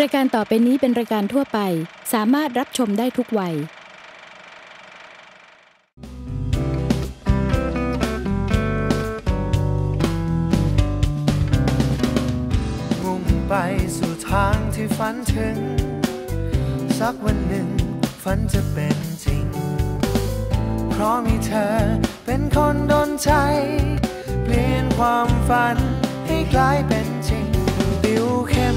รายการต่อไปนี้เป็นรายการทั่วไปสามารถรับชมได้ทุกวัย มุ่งไปสู่ทางที่ฝันถึง สักวันหนึ่งฝันจะเป็นจริงเพราะมีเธอเป็นคนดนใจ เปลี่ยนความฝัน ให้กลายเป็นจริงดิวเข้ม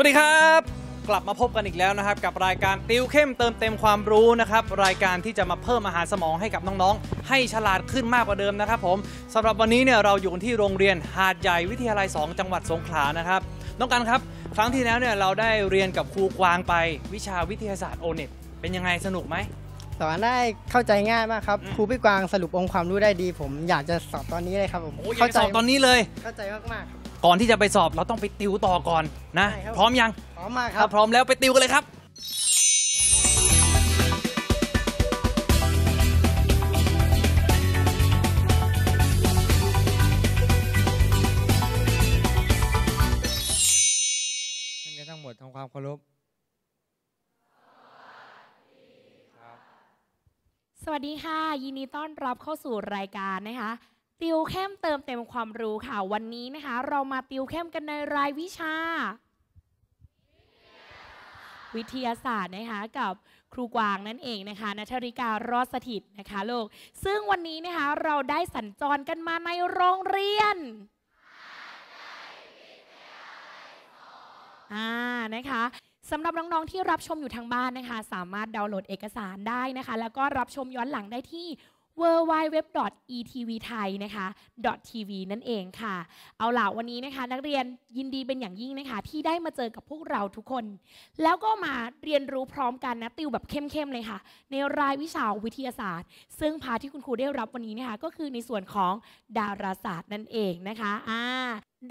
วัสดีครับ กลับมาพบกันอีกแล้วนะครับกับรายการติวเข้มเติมเต็มความรู้นะครับ รายการที่จะมาเพิ่มอาหารสมองให้กับน้องๆให้ฉลาดขึ้นมากกว่าเดิมนะครับผมสำหรับวันนี้เนี่ยเราอยู่ที่โรงเรียนหาดใหญ่ วิทยาลัย 2 จังหวัดสงขลานะครับน้องกันครับ ครั้งที่แล้วเนี่ยเราได้เรียนกับครูกวางไป วิชาวิทยาศาสตร์โอเน็ตเป็นยังไงสนุกไหมสอนได้เข้าใจง่ายมากครับครูพี่กวางสรุปองค์ความรู้ได้ดีผมอยากจะสอบตอนนี้เลยครับผมเข้าใสอบตอนนี้เลยเข้าใจมากๆก่อนที่จะไปสอบเราต้องไปติวต่อก่อนนะ พร้อมยัง พร้อมมากครับพร้อมแล้วไปติวกันเลยครับทั้งหมดทำความเคารพสวัสดีค่ะ ยินดีต้อนรับเข้าสู่รายการนะคะติวเข้มเติมเต็มความรู้ค่ะวันนี้นะคะเรามาติวเข้มกันในรายวิชา วิทยาศาสตร์นะคะกับครูกวางนั่นเองนะคะนัทริการอดสถิตนะคะลูกซึ่งวันนี้นะคะเราได้สัญจรกันมาในโรงเรียนอ่านะคะสำหรับน้องๆที่รับชมอยู่ทางบ้านนะคะสามารถดาวน์โหลดเอกสารได้นะคะแล้วก็รับชมย้อนหลังได้ที่ w w w e t v t h a i นะคะ .tv นั่นเองค่ะเอาล่ะวันนี้นะคะ นักเรียนยินดีเป็นอย่างยิ่งนะคะที่ได้มาเจอกับพวกเราทุกคน แล้วก็มาเรียนรู้พร้อมกันนะติวแบบเข้มๆเลยค่ะ ในรายวิชาวิทยาศาสตร์ ซึ่งพาที่คุณครูได้รับวันนี้นะคะ ก็คือในส่วนของดาราศาสตร์นั่นเองนะคะอ่า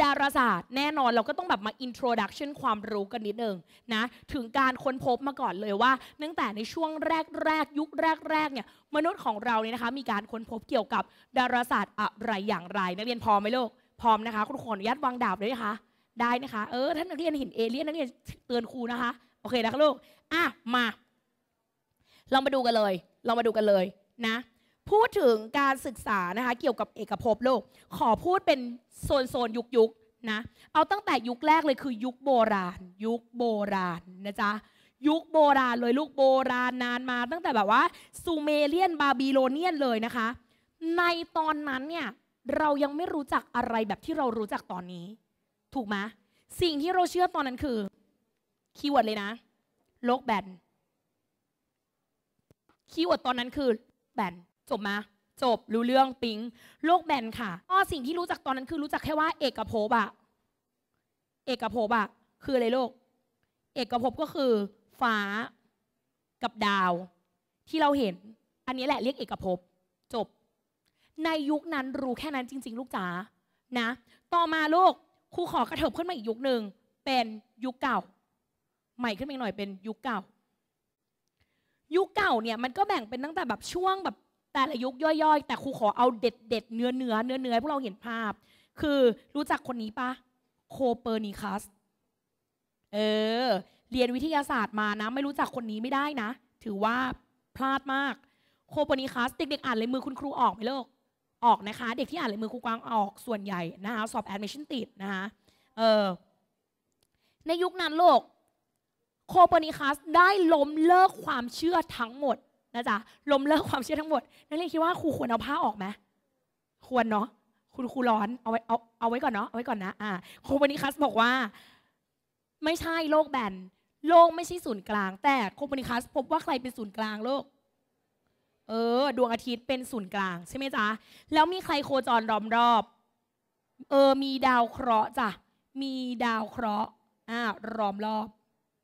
ดาราศาสตร์แน่นอนเราก็ต้องแบบมาอินโทรดักชันความรู้กันนิดนึงนะ ถึงการค้นพบมาก่อนเลยว่าตั้งแต่ในช่วงแรกแรกยุค แรกแรกเนี่ยมนุษย์ของเราเนี่ยนะคะ มีการค้นพบเกี่ยวกับ ดาราศาสตร์อะไรอย่างไรนักเรียนพร้อมไหมลูกพร้อมนะคะครูขออนุญาตวางดาบเลยนะคะได้นะคะเออท่านนักเรียนเห็น เอเลี่ยนนักเรียนเตือนครูนะคะโอเคนะคะลูกอ่ะมาเรามาดูกันเลยเรามาดูกันเลยนะพูดถึงการศึกษานะคะเกี่ยวกับเอกภพโลก ขอพูดเป็นโซนโซนยุคยุกนะเอาตั้งแต่ยุคแรกเลยคือ ยุคโบราณ ยุคโบราณนะจ๊ะยุคโบราณเลยลูกโบราณนานมาตั้งแต่แบบว่าซูเมเรียนบาบิโลเนียนเลยนะคะในตอนนั้นเนี่ยเรายังไม่รู้จักอะไรแบบที่เรารู้จักตอนนี้ ถูกไหมสิ่งที่เราเชื่อตอนนั้นคือคีย์เวิร์ดเลยนะ โลกแบนคีย์เวิร์ดตอนนั้นคือแบนจบมาจบรู้เรื่องปิงโลกแบนค่ะก็สิ่งที่รู้จักตอนนั้นคือรู้จักแค่ว่าเอกภพอะเอกภพอะคืออะไรโลกเอกภพก็คือฟ้ากับดาว ที่เราเห็น อันนี้แหละเรียกเอกภพจบ ในยุคนั้นรู้แค่นั้นจริง ๆลูกจ๋านะต่อมาลูกครูขอกระเถิบขึ้นมาอีกยุคหนึ่งเป็นยุคเก่า ใหม่ขึ้นมาหน่อยเป็นยุคเก่า ยุคเก่าเนี่ยมันก็แบ่งเป็นตั้งแต่แบบช่วงแบบแต่ละยุคย่อยๆ แต่ครูขอเอาเด็ดเด็ดเนื้อเนื้อเนื้อเนื้อพวกเราเห็นภาพ คือรู้จักคนนี้ปะโคเปอร์นิคัสเออเรียนวิทยาศาสตร์มานะ ไม่รู้จักคนนี้ไม่ได้นะ ถือว่าพลาดมากโคเปอร์นิคัสเด็กๆอ่านเลยมือคุณครูออกไหมลูกออกนะคะ เด็กที่อ่านเลยมือครูกวางออกส่วนใหญ่นะคะสอบแอดมิชชั่นติดนะคะเออในยุคนั้นโลกโคเปอร์นิคัสได้ล้มเลิกความเชื่อทั้งหมดนะจ๊ะล้มเลิกความเชื่อทั้งหมด นักเรียนคิดว่า ครูควรเอาผ้าออกไหมควรเนาะคุณครูร้อนเอาไว้เอา เอาไว้ก่อนเนาะเอาไว้ก่อนนะอ่าครูัน้คัส บอกว่า ไม่ใช่โลกแบนโลกไม่ใช่ศูนย์กลาง แต่โคันี้คัส พบว่าใครเป็นศูนย์กลางโลก เออ ดวงอาทิตย์เป็นศูนย์กลาง ใช่ไหมจ๊ะแล้วมีใครโคจรรอมรอบ เออ มีดาวเคราะห์จ้ะมีดาวเคราะห์อ่ารอมรอบ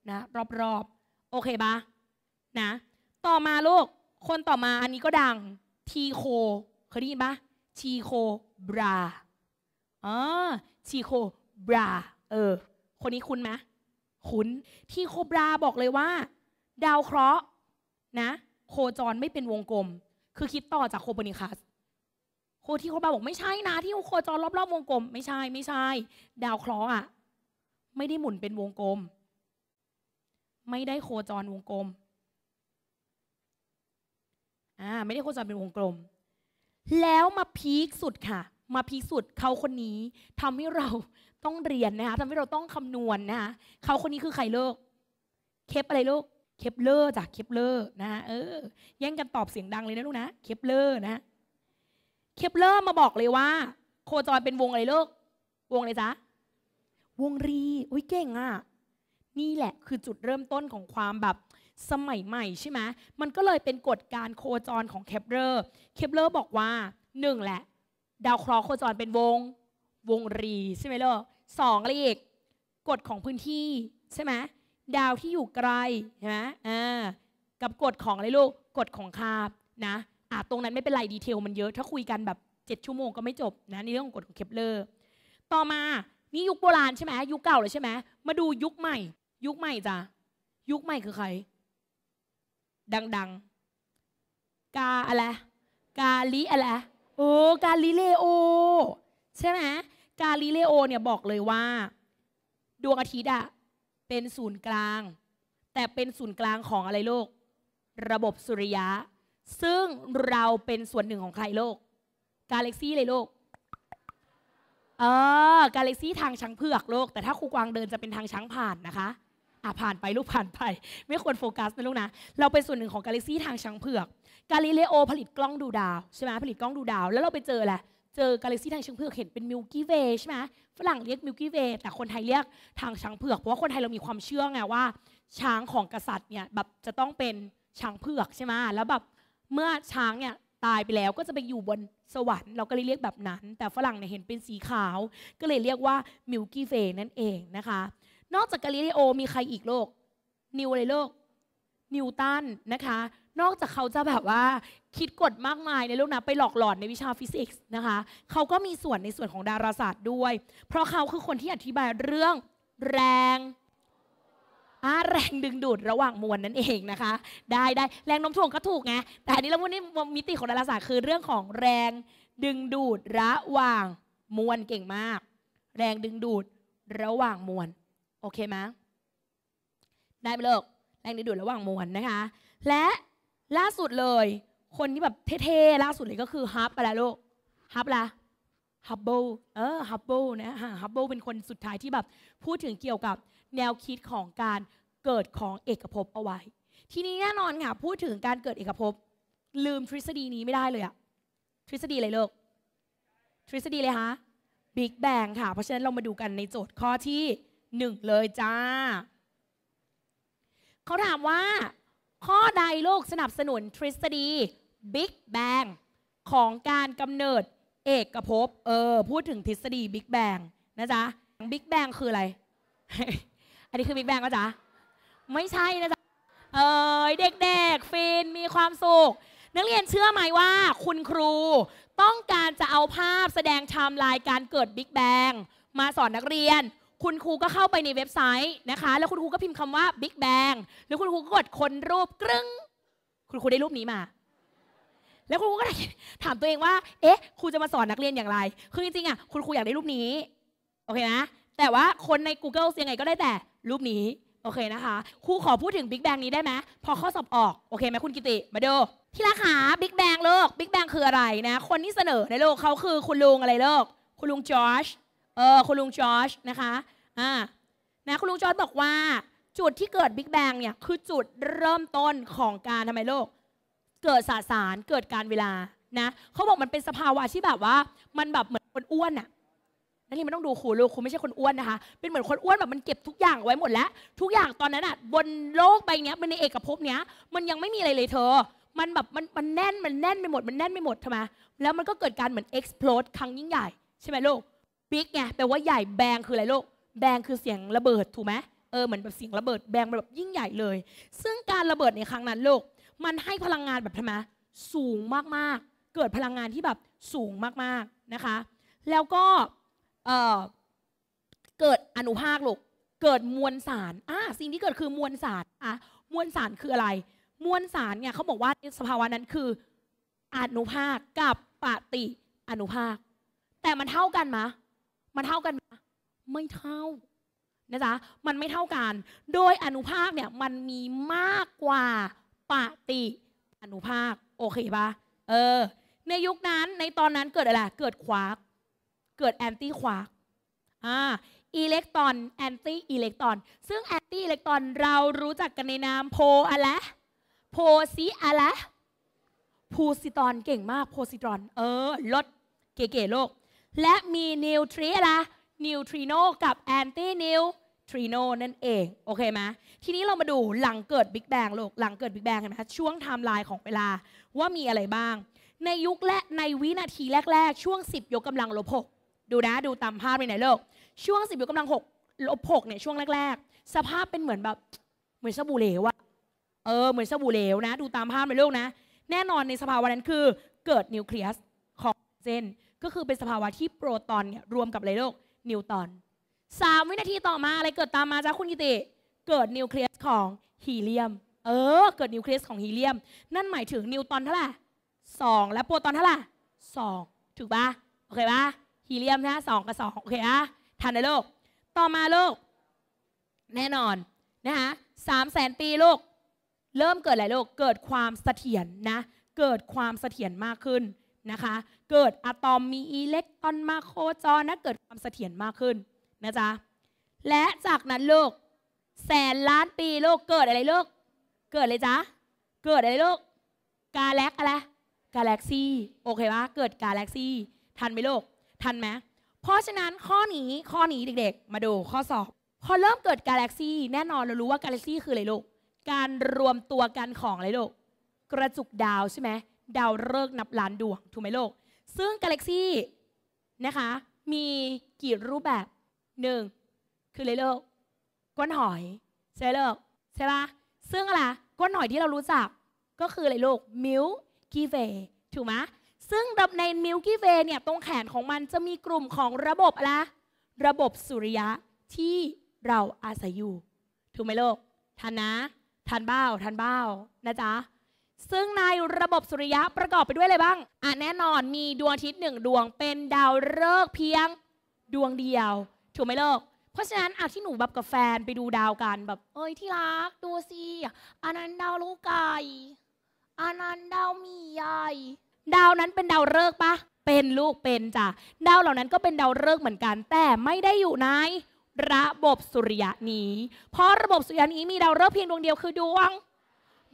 นะรอบรอบโอเคปะนะต่อมาลูกคนต่อมา อันนี้ก็ดัง ทีโคเคยได้ยินปะทีโคบราอ๋อทีโคบราเออ คนนี้คุ้นไหมคุ้นทีโคบราบอกเลยว่า ดาวเคราะห์นะ โคจรไม่เป็นวงกลม คือคิดต่อจากโคโปนิคัสโคที่โคบราบอก ไม่ใช่นะ ที่โคจรรอบๆวงกลมไม่ใช่ไม่ใช่ ดาวเคราะห์อ่ะไม่ได้หมุนเป็นวงกลม ไม่ได้โคจรวงกลม่าไม่ได้โคจรเป็นวงกลม แล้วมาพีคสุดค่ะ มาพีคสุดเขาคนนี้ ทำให้เราต้องเรียนนะคะทำให้เราต้องคำนวณนนะคะเขาคนนี้คือใครเลิกเคปอะไรลูกเคปเลอร์จ้ะ เคปเลอร์นะเออแย่งกันตอบเสียงดังเลยนะลูกนะ เคปเลอร์นะ เคปเลอร์มาบอกเลยว่า โคจรเป็นวงอะไรลูกวงอะไรจ๊ะวงรี อุ้ยเก่งอะ่ะ นี่แหละ คือจุดเริ่มต้นของความแบบสมัยใหม่ใช่ไหม มันก็เลยเป็นกฎการโคจรของเคปเลอร์เคปเลอร์บอกว่าหนึ่งแหละ ดาวเคราะห์โคจรเป็นวง วงรีใช่ไหมลูกสองอะไรอีก กฎของพื้นที่ใช่ไหมดาวที่อยู่ไกลใช่ไหมอ่ากับกฎของอะไรลูก กฎของคาบนะอ่ะตรงนั้นไม่เป็นไรดีเทลมันเยอะถ้าคุยกันแบบ 7 ชั่วโมงก็ไม่จบนะในเรื่องของกฎของเคปเลอร์ต่อมา นี่ยุคโบราณใช่ไหมยุคเก่าเลยใช่ไหมมาดูยุคใหม่ ยุคใหม่จ้ะยุคใหม่คือใครดังๆ กาอะไร กาลิอะไรโอ้กาลิเลโอใช่ไหมกาลิเลโอ เนี่ยบอกเลยว่า ดวงอาทิตย์อะเป็นศูนย์กลาง แต่เป็นศูนย์กลางของอะไรโลก ระบบสุริยะ ซึ่งเราเป็นส่วนหนึ่งของใครโลก กาแล็กซี่เลยโลกเออกาแล็กซี่ทางช้างเผือกโลก แต่ถ้าครูกวางเดินจะเป็นทางช้างผ่านนะคะอ่ะผ่านไปลูกผ่านไปไม่ควรโฟกัสนะลูกนะ เราเป็นส่วนหนึ่งของกาลิซีทางช้างเผือก กาลิเลโอ ผลิตกล้องดูดาวใช่ไหมผลิตกล้องดูดาว แล้วเราไปเจอแหละเจอกาลิซีทางช้างเผือกเห็นเป็นมิลกี้เวย์ใช่ไหมฝรั่งเรียกมิลกี้เวย์แต่คนไทยเรียกทางช้างเผือกเพราะว่าคนไทยเรามีความเชื่อไงว่า ช้างของกษัตริย์เนี่ยแบบจะต้องเป็นช้างเผือกใช่ไหมแล้วแบบเมื่อช้างเนี่ยตายไปแล้วก็จะไปอยู่บนสวรรค์เราก็เลยเรียกแบบนั้น แต่ฝรั่งเนี่ยเห็นเป็นสีขาว ก็เลยเรียกว่ามิลกี้เวย์นั่นเองนะคะนอกจากกาลิเลโอ มีใครอีกโลกนิวอะไรโลกนิวตันนะคะ นอกจากเขาจะแบบว่าคิดกฎมากมายในโลกนะไปหลอกหลอนในวิชาฟิสิกส์นะคะเขาก็มีส่วนในส่วนของดาราศาสตร์ด้วย เพราะเขาคือคนที่อธิบายเรื่องแรงอาแรงดึงดูดระหว่างมวลนั่นเองนะคะได้ได้แรงน้มถ่วงก็ถูกไงแต่อันนี้เราพูดี่มิติของดาราศาสตร์คือเรื่องของแรง ดึงดูดระหว่างมวลเก่งมาก แรงดึงดูดระหว่างมวลโอเคไหมได้ไปเลิกแรงดึงดูดระหว่างมวลนะคะ และล่าสุดเลย คนที่แบบเท่ๆ ล่าสุดเลยก็คือฮับไปแล้วลูกฮับละฮับเบิลเออฮับเบิลนะฮับเบิลเป็นคนสุดท้ายที่แบบพูดถึงเกี่ยวกับแนวคิดของการเกิดของเอกภพเอาไว้ทีนี้แน่นอนค่ะ พูดถึงการเกิดเอกภพ ลืมทฤษฎีนี้ไม่ได้เลยอะทฤษฎีอะไรลูกทฤษฎีเลยฮะบิ๊กแบงค่ะ เพราะฉะนั้นเรามาดูกันในโจทย์ข้อที่หนึ่งเลยจ้า เขาถามว่า ข้อใดโลกสนับสนุนทฤษฎีบิ๊กแบงของการกำเนิดเอกภพเออ พูดถึงทฤษฎีบิ๊กแบงนะจ๊ะบิ๊กแบงคืออะไร อันนี้คือบิ๊กแบงก็จ๊ะไม่ใช่นะจ๊ะเออเด็กๆฟินมีความสุข นักเรียนเชื่อไหมว่าคุณครูต้องการจะเอาภาพแสดงไทม์ไลน์การเกิดบิ๊กแบงมาสอนนักเรียนคุณครูก็เข้าไปในเว็บไซต์นะคะ แล้วคุณครูก็พิมพ์คำว่า Big Bang แล้วคุณครูก็กดค้นรูปกรึ้งคุณครูได้รูปนี้มา แล้วคุณครูก็ถามตัวเองว่า เอ๊ะครูจะมาสอนนักเรียนอย่างไร คือจริงๆอ่ะคุณครูอยากได้รูปนี้โอเคนะแต่ว่าคนใน Google ยงไงก็ได้แต่รูปนี้โอเคนะคะ ครูขอพูดถึง Big Bang นี้ได้ไหมพอข้อสอบออกโอเคไหมคุณกิติมาดูที่ราคา Big Bang โลก Big Bang คืออะไรนะ คนที่เสนอในโลกเขาคือ คุณลุงอะไรโลกคุณลุงจอร์จเออคุณลุงจอชนะคะอ่านะคุณลุงจอชบอกว่า จุดที่เกิดบิ๊กแบงเนี่ยคือจุดเริ่มต้นของการทำไมโลกเกิดสาสารเกิดการเวลานะเขาบอกมันเป็นสภาวะที่แบบว่า มันแบบเหมือนคนอ้วนอะนั่นนี่มันต้องดูคูลูกคุณไม่ใช่คนอ้วนนะคะเป็นเหมือนคนอ้วนแบบมันเก็บทุกอย่างไว้หมดแล้ว ทุกอย่างตอนนั้นอะบนโลกใบนี้มันในเอกภพเนี้ยมันยังไม่มีอะไรเลยเธอ มันแบบมันมันแน่นมันแน่นไปหมด มันแน่นไปหมดทำไมแล้วมันก็เกิดการเหมือน explode ครั้งยิ่งใหญ่ใช่ไหมลูกบิ๊กไงแปลว่าใหญ่แบงคืออะไรลูกแบงคือเสียงระเบิดถูกไหมเออเหมือนแบบเสียงระเบิดแบงแบบยิ่งใหญ่เลย ซึ่งการระเบิดในครั้งนั้นลูกมันให้พลังงานแบบทำไมสูงมากๆ เกิดพลังงานที่แบบสูงมาก ๆนะคะ แล้วก็เกิดอนุภาคลูกเกิดมวลสารอ่าสิ่งที่เกิดคือมวลสารอ่ะมวลสารคืออะไร มวลสารเนี่ยเขาบอกว่าสภาวะนั้นคือ อนุภาคกับปฏิอนุภาค แต่มันเท่ากันมมันเท่ากันไหมไม่เท่านะจ๊ะมันไม่เท่ากัน โดยอนุภาคเนี่ยมันมีมากกว่าปฏิอนุภาค โอเคปะเออ ในยุคนั้นในตอนนั้นเกิดอะไร เกิดควาร์กเกิดแอนตี้ควาร์กอ่าอิเล็กตรอนแอนตี้อิเล็กตรอน ซึ่งแอนตี้อิเล็กตรอนเรารู้จักกันในนามโพอะไรโพซิอะไรโพซิตรอนเก่งมากโพซิตรอน เออ ลดเก๋ๆโลกและมีนิวทรีอะไรนิวทรีโนกับแอนตี้นิวทรีโนนั่นเองโอเคไหมทีนี้เรามาดูหลังเกิดบิ๊กแบงโลกหลังเกิดบิ๊กแบงเห็นไหมคะช่วงไทม์ไลน์ของเวลาว่ามีอะไรบ้าง ในยุคและในวินาทีแรก ๆ ช่วง 10 ยกกำลังลบหกดูนะ ดูตามภาพไปไหนโลกช่วง 10 ยกกำลัง6ลบหกเนี่ยช่วงแรก ๆ สภาพเป็นเหมือนแบบเหมือนสบู่เหลวอะเออเหมือนสบู่เหลวนะ ดูตามภาพไนโลกนะแน่นอนในสภาวะนั้นคือเกิดนิวเคลียสของเจนก็คือเป็นสภาวะที่โปรตอนเนี่ยรวมกับอะไรโลกนิวตอนสามวินาทีต่อมาอะไรเกิดตามมาจ้าคุณกิติ เกิดนิวเคลียสของฮีเลียม เออเกิดนิวเคลียสของฮีเลียม นั่นหมายถึงนิวตอนเท่าไหร่สองและโปรตอนเท่าไหร่สองถูกปะโอเคปะฮีเลียมนะสองกับสองโอเคอะทันนะโลก ต่อมาโลก แน่นอนนะคะสามแสนปีโลกเริ่มเกิดอะไรโลกเกิดความเสถียรนะเกิดความเสถียรมากขึ้นนะคะเกิดอะตอมมีอิเล็กตรอนมาโคจรนะเกิดความเสถียรมากขึ้นนะจ๊ะและจากนั้นโลกแสนล้านปีโลกเกิดอะไรโลกเกิดเลยจ๊ะเกิดอะไรโลกกาแล็กอะไรกาแล็กซี่โอเคปะเกิดกาแล็กซี่ทันไหมโลกทันไหมเพราะฉะนั้นข้อนี้ข้อนี้เด็ก ๆ มาดูข้อสอบ พอเริ่มเกิดกาแล็กซี่แน่นอนเรารู้ว่ากาแล็กซี่คืออะไรโลกการรวมตัวกันของอะไรโลกกระจุกดาวใช่ไหมดาวฤกษ์นับล้านดวงถูกไหมโลกซึ่งกาแล็กซี่นะคะ มีกี่รูปแบบหนึ่งคือเลโลก้นหอยใช่เลก ใช่ปะซึ่งอะไรก้นหอยที่เรารู้จักก็คืออะไรลูกมิลกี้เวถูกไหมซึ่งในมิลกี้เวเนี่ยตรงแขนของมันจะมีกลุ่มของระบบอะไรระบบสุริยะที่เราอาศัยอยู่ ถูกไหมลูกทันนะ ทันเบ้าทันเบ้านะจ๊ะซึ่งในระบบสุริยะประกอบไปด้วยอะไรบ้างอ่ะแน่นอนมีดวงอาทิตย์หนึ่งดวง เป็นดาวฤกษ์เพียงดวงเดียว ถูกไหมเลิกเพราะฉะนั้นอ่ะที่หนูแบบกับแฟนไปดูดาวกันแบบ เอ้ยที่รักดูสิอันนั้นดาวลูกไก่อันนั้นดาวมีใหญ่ดาวนั้นเป็นดาวฤกษ์ปะเป็นลูกเป็นจ้ะดาวเหล่านั้นก็เป็นดาวฤกษ์เหมือนกัน แต่ไม่ได้อยู่ในระบบสุริยะนี้ เพราะระบบสุริยะนี้มีดาวฤกษ์เพียงดวงเดียวคือดวง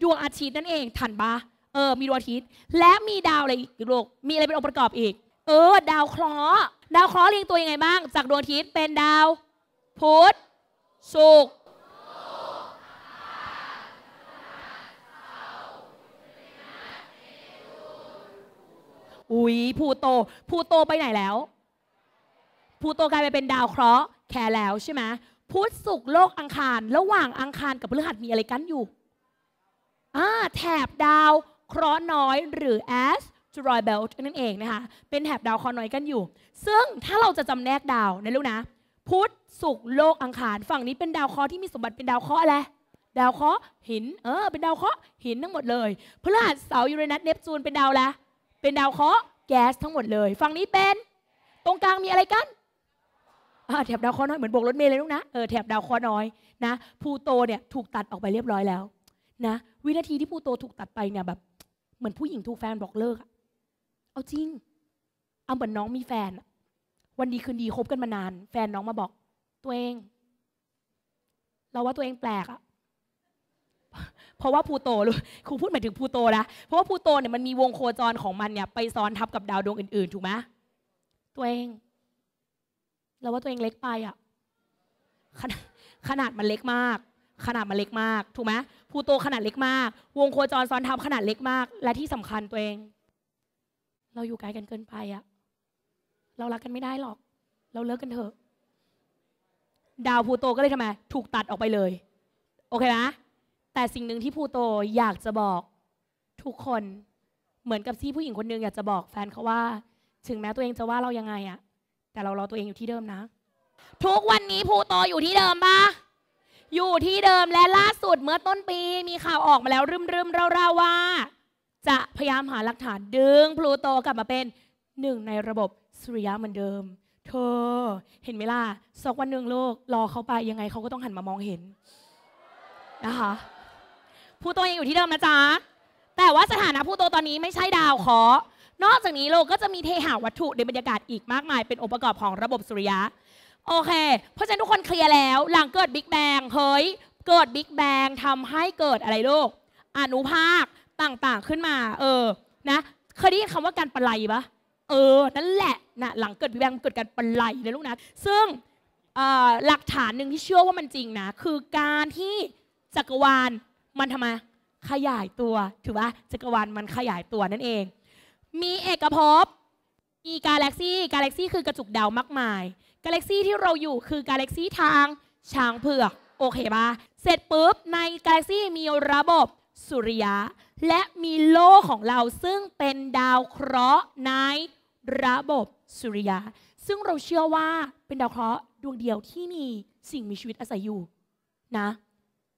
ดวงอาทิตย์นั่นเองทันปะเออมีดวงอาทิตย์และมีดาวอะไรอีกโลกมีอะไรเป็นองค์ประกอบอีก เออดาวเคราะห์ดาวเคราะห์เรียงตัวยังไงบ้างจากดวงอาทิตย์เป็นดาว พุธศุกร์อุ้ยพูโตพูโตไปไหนแล้วพูโตกลายไปเป็นดาวเคราะห์แค่แล้วใช่ไหมพุธศุกร์โลกอังคาร ระหว่างอังคารกับพฤหัสมีอะไรกันอยู่แถบดาวเคราะห์น้อยหรือ as t e r o i d belt นั่นเองนะคะ เป็นแถบดาวเคราะห์น้อยกันอยู่ ซึ่งถ้าเราจะจำแนกดาวนะลูกนะ พุธศุกร์โลกอังคาร ฝั่งนี้เป็นดาวเคราะห์ที่มีสมบัติเป็นดาวเคราะห์อะไร ดาวเคราะห์หิน เออ เป็นดาวเคราะห์หินทั้งหมดเลยพฤหัสเสาร์ยูเรนัสเนปจูนเป็นดาวละเป็นดาวเคราะห์แก๊สทั้งหมดเลย ฝั่งนี้เป็น ตรงกลางมีอะไรกันแถบดาวเคราะห์น้อยเหมือนบวกรถเมล์เลยลูกนะ เออ แถบดาวเคราะห์น้อยนะพูโตเนี่ยถูกตัดออกไปเรียบร้อยแล้ว นะวินาทีที่ภูโตถูกตัดไปเนี่ยแบบเหมือนผู้หญิงถูกแฟนบอกเลิกเอาจริง เอาเหมือนน้องมีแฟนวันดีคืนดีคบกันมานาน แฟนน้องมาบอก ตัวเองเราว่าตัวเองแปลกอะเพราะว่าพูโตรู้ครูพูดหมายถึงพูโตนะเพราะว่าพูโตเนี่ยมันมีวงโคจรของมันเนี่ย ไปซ้อนทับกับดาวดวงอื่นๆถูกไหมตัวเองเราว่าตัวเองเล็กไปอะขนขนาดมันเล็กมากขนาดมันเล็กมาก ถูกไหมพูโตขนาดเล็กมาก วงโคจรซ้อนทับขนาดเล็กมาก และที่สำคัญตัวเอง เราอยู่ไกลกันเกินไปอะ เรารักกันไม่ได้หรอก เราเลิกกันเถอะ ดาวพูโตก็เลยทำไม ถูกตัดออกไปเลย โอเคนะ แต่สิ่งหนึ่งที่พูโตอยากจะบอกทุกคน เหมือนกับที่ผู้หญิงคนหนึ่งอยากจะบอกแฟนเขาว่า ถึงแม้ตัวเองจะว่าเรายังไงอะแต่เรารอตัวเองอยู่ที่เดิมนะ ทุกวันนี้พูโตอยู่ที่เดิมปะอยู่ที่เดิมและล่าสุดเมื่อต้นปีมีข่าวออกมาแล้วรื่มรืมเราๆว่า จะพยายามหาหลักฐาน ดึง พลูโตกลับมาเป็นหนึ่งในระบบสุริยะเหมือนเดิม เธอเห็นไหมล่ะสักวันหนึ่งโลกรอเขาไปยังไงเขาก็ต้องหันมามองเห็นนะคะพลูโตยังอยู่ที่เดิมนะจ๊ะ แต่ว่าสถานะพลูโตตอนนี้ไม่ใช่ดาวขอ นอกจากนี้โลกก็จะมีเทหาวัตถุในบรรยากาศอีกมากมาย เป็นองค์ประกอบของระบบสุริยะโอเคเพราะฉะนั้นทุกคนเคลียร์แล้ว หลังเกิดบิ๊กแบง เฮ้ย เกิดบิ๊กแบงทำให้เกิดอะไรลูก อนุภาคต่างๆขึ้นมา เออ นะ เคยได้ยินคำว่า การปลัยปะเออ นั่นแหละนะหลังเกิดบิ๊กแบงเกิดการปะไลเลยลูกนะ ซึ่งหลักฐานหนึ่งที่เชื่อว่ามันจริงนะ คือการที่จักรวาลมันทำไมขยายตัวถือว่าจักรวาลมันขยายตัวนั่นเอง มีเอกภพ มีกาแล็กซี่กาแล็กซี่คือกระจุกดาวมากมายกาแล็กซี่ที่เราอยู่คือกาแล็กซี่ทางช้างเผือกโอเคปะเสร็จปุ๊บในกาแล็กซี่มีระบบสุริยะและมีโลกของเราซึ่งเป็นดาวเคราะห์ในระบบสุริยะซึ่งเราเชื่อว่าเป็นดาวเคราะห์ดวงเดียว ที่มีสิ่งมีชีวิตอาศัยอยู่นะ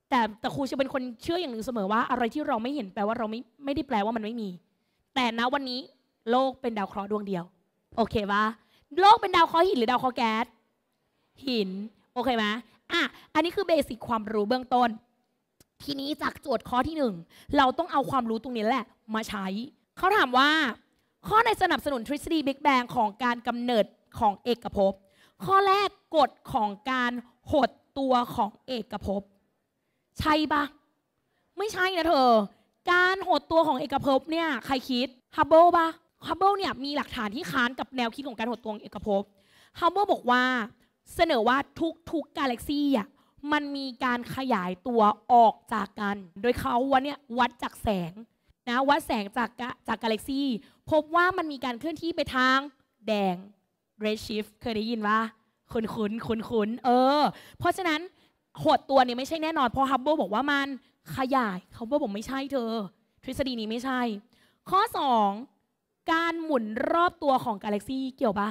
แต่แต่ครูจะเป็นคนเชื่ออย่างหนึ่งเสมอว่า อะไรที่เราไม่เห็นแปลว่าเราไม่ไม่ได้แปลว่ามันไม่มี แต่ณวันนี้โลกเป็นดาวเคราะห์ดวงเดียวโอเคปะโลกเป็นดาวเคราะห์หินหรือดาวเคราะห์แก๊สหิน โอเคไหมอ่ะอันนี้คือเบสิกความรู้เบื้องต้น ทีนี้จากโจทย์ข้อที่หนึ่ง เราต้องเอาความรู้ตรงนี้แหละมาใช้ เขาถามว่า ข้อในสนับสนุนทฤษฎีบิ๊กแบงของการกำเนิดของเอกภพข้อแรกกฎของการหดตัวของเอกภพใช่ปะไม่ใช่นะเธอ การหดตัวของเอกภพเนี่ย ใครคิดฮับเบิลปะฮับเบิลเนี่ยมีหลักฐานที่ค้านกับแนวคิดของการหดตัวเอกภพฮับเบิลบอกว่าเสนอว่าทุกๆกกาแล็กซี่อ่ะมันมีการขยายตัวออกจากกัน โดยเขาวันเนี่ยวัดจากแสงนะวัดแสงจากจากกาแล็กซี่พบว่ามันมีการเคลื่อนที่ไปทางแดง red shift เคยได้ยินว่าคุนคุนคุนคุนเออ เพราะฉะนั้นหดตัวเนี่ยไม่ใช่แน่นอนเพราะฮับเบิลบอกว่ามันขยายเขาบอกผมไม่ใช่เธอ ทฤษฎีนี้ไม่ใช่ ข้อ 2การหมุนรอบตัวของกาแล็กซี่เกี่ยวปะ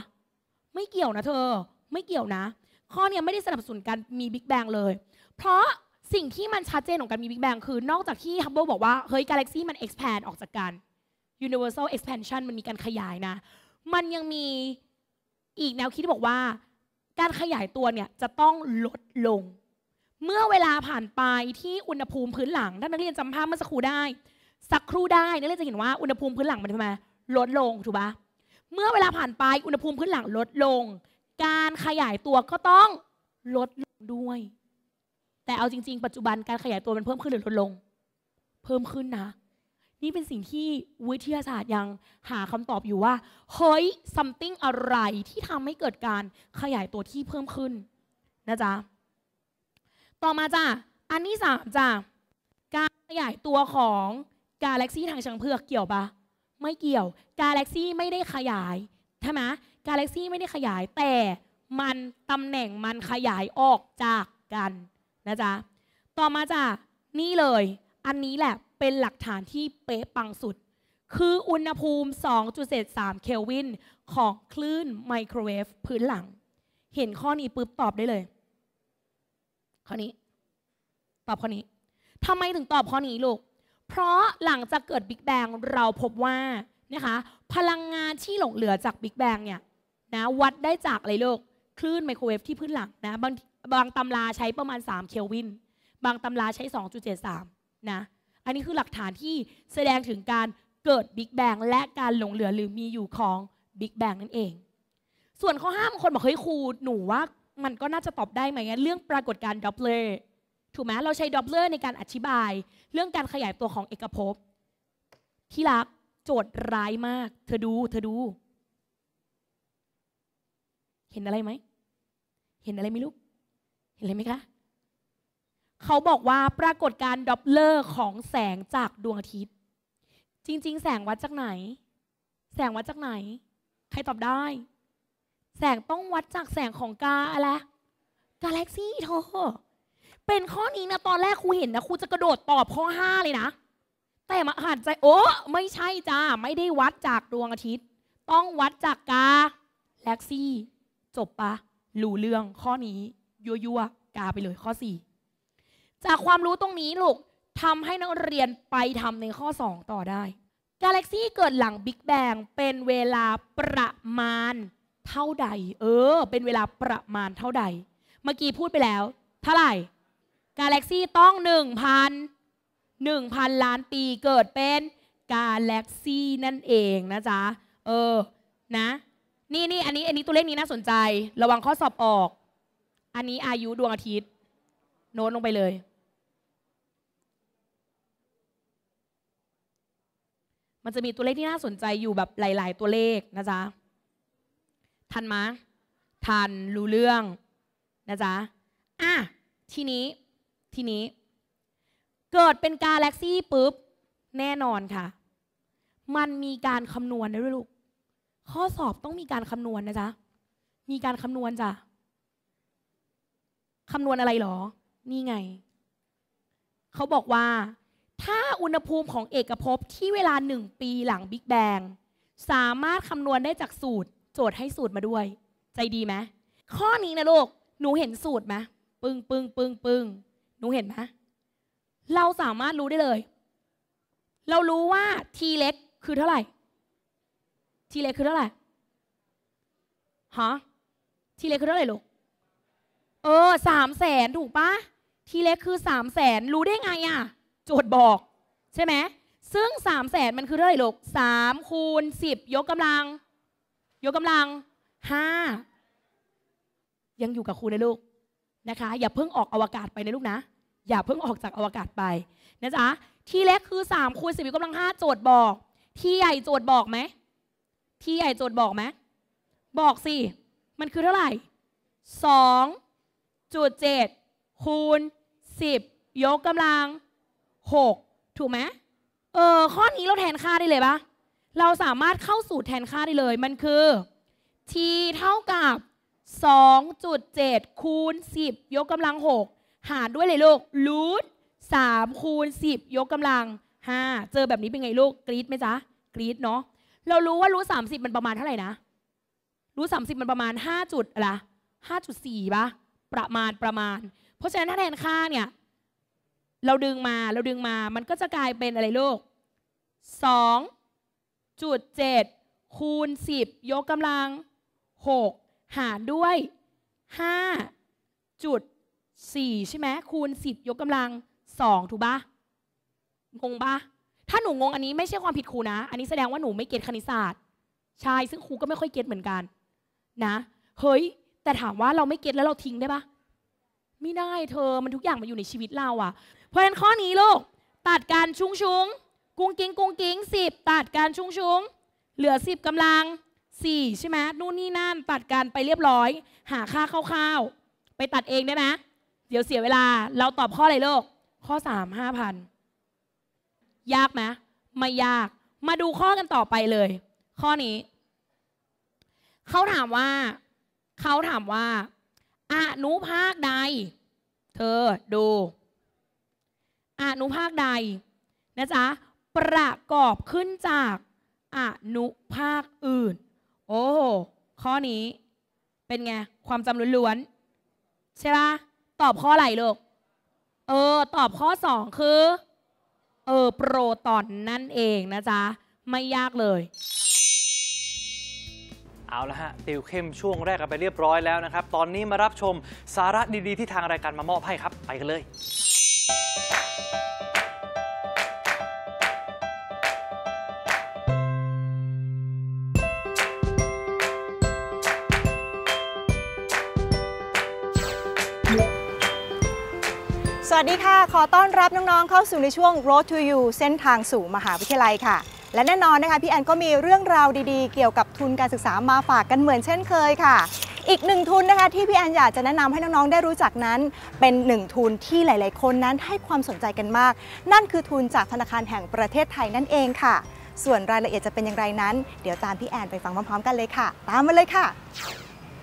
ไม่เกี่ยวนะเธอไม่เกี่ยวนะ ข้อเนี้ยไม่ได้สนับสนุนการมีบิ๊กแบงเลย เพราะสิ่งที่มันชัดเจนของการมีบิ๊กแบงคือ นอกจากที่ฮับเบิลบอกว่าเฮ้ยกาแล็กซี่มัน expand ออกจากกัน universal expansion มันมีการขยายนะ มันยังมีอีกแนวคิดที่บอกว่า การขยายตัวเนี่ยจะต้องลดลง เมื่อเวลาผ่านไปที่อุณหภูมิพื้นหลังถ้านักเรียนจำภาพเมื่อสักครู่ได้ สักครู่ได้นักเรียนจะเห็นว่าอุณหภูมิพื้นหลังมันทำไมลดลงถูกปะเมื่อเวลาผ่านไป อุณหภูมิพื้นหลังลดลง การขยายตัวก็ต้องลดลงด้วย แต่เอาจริง ๆ ปัจจุบันการขยายตัวมันเพิ่มขึ้นหรือลดลง เพิ่มขึ้นนะ นี่เป็นสิ่งที่วิทยาศาสตร์ยังหาคำตอบอยู่ว่าเฮ้ย something อะไรที่ทำให้เกิดการขยายตัวที่เพิ่มขึ้น นะจ๊ะ ต่อมาจ้ะ อันที่สามจ้ะ การขยายตัวของกาแล็กซีทางช้างเผือกเกี่ยวปะไม่เกี่ยว กาแล็กซี่ไม่ได้ขยายใช่ไหมกาแล็กซี่ไม่ได้ขยายแต่มันตำแหน่งมันขยายออกจากกันนะจ๊ะต่อมาจ้ะนี่เลยอันนี้แหละเป็นหลักฐานที่เป๊ะปังสุด คืออุณหภูมิ 2.73 เคลวินของคลื่นไมโครเวฟพื้นหลัง เห็นข้อนี้ปุ๊บตอบได้เลยข้อนี้ตอบข้อนี้ทำไมถึงตอบข้อนี้ลูกเพราะหลังจากเกิดบิ๊กแบงเราพบว่านะคะพลังงานที่หลงเหลือจากบิ๊กแบงเนี่ยนะวัดได้จากอะไรลูกคลื่นไมโครเวฟที่พื้นหลังนะบางบางตำราใช้ประมาณ 3เคลวิน บางตำราใช้ 2.73นะอันนี้คือหลักฐานที่แสดงถึงการเกิดบิ๊กแบงและการหลงเหลือหรือมีอยู่ของบิ๊กแบงนั่นเอง ส่วนข้อห้ามคนบอกเฮ้ยครูหนูว่ามันก็น่าจะตอบได้ไหมเรื่องปรากฏการณ์ดับเบอร์ถูกไหมเราใช้ดอบเลอร์ในการอธิบายเรื่องการขยายตัวของเอกภพ ที่รักโจทย์ร้ายมาก เธอดู เธอดู เห็นอะไรไหมเห็นอะไรไหมลูก เห็นอะไรไหมคะเขาบอกว่าปรากฏการดอบเลอร์ของแสงจากดวงอาทิตย์ จริงๆ แสงวัดจากไหน แสงวัดจากไหนใครตอบได้ แสงต้องวัดจากแสงของกาอะไรกาแล็กซี่เธอเป็นข้อนี้นะตอนแรกครูเห็นนะครูจะกระโดดตอบข้อ5เลยนะ แต่มาหันใจโอ้ไม่ใช่จ้าไม่ได้วัดจากดวงอาทิตย์ต้องวัดจากกาแล็กซี่จบปะรู้เรื่องข้อนี้ยัวยัวกาไปเลย ข้อ4จากความรู้ตรงนี้ลูกทำให้นักเรียนไปทำในข้อ2ต่อได้กาแล็กซี่เกิดหลังบิ๊กแบงเป็นเวลาประมาณเท่าใดเออ เป็นเวลาประมาณเท่าใดเมื่อกี้พูดไปแล้ว เท่าไหร่กาแล็กซี่ต้อง1,000 1,000 ล้านปีเกิดเป็น กาแล็กซี่นั่นเองนะจ๊ะเออนะนี่นี่อันนี้อันนี้ตัวเลขนี้น่าสนใจ ระวังข้อสอบออก อันนี้อายุดวงอาทิตย์ โน้ตลงไปเลย มันจะมีตัวเลขที่น่าสนใจอยู่แบบหลาย ๆ ตัวเลขนะจ๊ะทันมะทันรู้เรื่องนะจ๊ะอ่ะทีนี้ทีนี้เกิดเป็นกาแล็กซี่ปุ๊บ แน่นอนค่ะ มันมีการคำนวณนะลูก ข้อสอบต้องมีการคำนวณนะจ๊ะ มีการคำนวณจ้ะคำนวณอะไรหรอ นี่ไง เขาบอกว่า ถ้าอุณหภูมิของเอกภพที่เวลาหนึ่งปีหลังบิ๊กแบงสามารถคำนวณได้จากสูตร โจทย์ให้สูตรมาด้วย ใจดีไหมข้อนี้นะลูก หนูเห็นสูตรไหมปึ้งปึ้งปึ้งปึ้งหนูเห็นไหม เราสามารถรู้ได้เลย เรารู้ว่า t เล็กคือเท่าไหร่ t เล็กคือเท่าไหร่ฮะ t เล็กคือเท่าไหร่ ลูก เออสามแสนถูกปะ t เล็กคือสามแสนรู้ได้ไงอะ่ะ โจทย์บอก ใช่ไหมซึ่งสามแสนมันคือเท่าไหร่ลูกสามคูณสิบยกกำลัง ยกกำลังห้ายังอยู่กับครูนะลูกนะคะอย่าเพิ่งออกอวกาศไปนะลูกนะอย่าเพิ่งออกจากอวกาศไปนะจ๊ะที่เล็กคือ 3คูณสิบยกกำลังห้าโจทย์บอก ที่ใหญ่โจทย์บอกไหมที่ใหญ่โจทย์บอกไหมบอกสิมันคือเท่าไหร่สองจุดเจ็ดคูณสิบยกกำลังหกถูกไหมเออข้อนี้เราแทนค่าได้เลยปะเราสามารถเข้าสูตรแทนค่าได้เลย มันคือ t เท่ากับ2.7 คูณ 10ยกกำลัง6หารด้วยเลยลูกรูท3คูณ 10ยกกำลัง5เจอแบบนี้เป็นไงลูกกรี๊ดไหมจ๊ะกรี๊ดเนาะเรารู้ว่ารูท30มันประมาณเท่าไหร่นะรูท30มันประมาณ 5 จุดอะไร5.4ปะประมาณประมาณ เพราะฉะนั้นถ้าแทนค่าเนี่ย เราดึงมาเราดึงมา มันก็จะกลายเป็นอะไรลูก 2.7คูณ 10ยกกำลัง6หารด้วย5จุด4ใช่ไหมคูณ 10 ยกกำลัง 2 ถูกปะงงปะถ้าหนูงงอันนี้ไม่ใช่ความผิดครูนะ อันนี้แสดงว่าหนูไม่เก็ตคณิตศาสตร์ ใช่ ซึ่งครูก็ไม่ค่อยเก็ตเหมือนกัน นะ เฮ้ย แต่ถามว่าเราไม่เก็ตแล้วเราทิ้งได้ปะไม่ได้เธอ มันทุกอย่างมาอยู่ในชีวิตเราอะเพราะฉะนั้นข้อนี้ลูก ตัดการชุ้งชุ้งกุ้งกิ้งกุ้งกิ้งสิบตัดการชุ้งชุ้งเหลือสิบกำลังสี่ใช่ไหม นู่นนี่นั่นตัดกันไปเรียบร้อย หาค่าคร่าวๆ ไปตัดเองได้ไหม เดี๋ยวเสียเวลา เราตอบข้ออะไรโลก ข้อสามห้าพันยากไหม ไม่ยาก มาดูข้อกันต่อไปเลย ข้อนี้ เขาถามว่า เขาถามว่า อนุภาคใด เธอดู อนุภาคใด นะจ๊ะ ประกอบขึ้นจากอนุภาคอื่นโอ้ข้อนี้เป็นไง ความจำล้วน ๆ ใช่ปะตอบข้ออะไรลูกเออ ตอบข้อสองคือ เออโปรตอนนั่นเองนะจ๊ะ ไม่ยากเลย เอาละฮะ ติวเข้มช่วงแรกกันไปเรียบร้อยแล้วนะครับ ตอนนี้มารับชมสาระดีๆที่ทางรายการมามอบให้ครับ ไปกันเลยสวัสดีค่ะ ขอต้อนรับน้อง ๆ เข้าสู่ในช่วง Road to You เส้นทางสู่มหาวิทยาลัยค่ะ และแน่นอนนะคะ พี่แอนก็มีเรื่องราวดีๆเกี่ยวกับทุนการศึกษามาฝากกันเหมือนเช่นเคยค่ะ อีกหนึ่งทุนนะคะ ที่พี่แอนอยากจะแนะนำให้น้อง ๆ ได้รู้จักนั้นเป็นหนึ่งทุนที่หลาย ๆ คนนั้นให้ความสนใจกันมาก นั่นคือทุนจากธนาคารแห่งประเทศไทยนั่นเองค่ะ ส่วนรายละเอียดจะเป็นอย่างไรนั้น เดี๋ยวตามพี่แอนไปฟังพร้อม ๆ กันเลยค่ะ ตามมาเลยค่ะ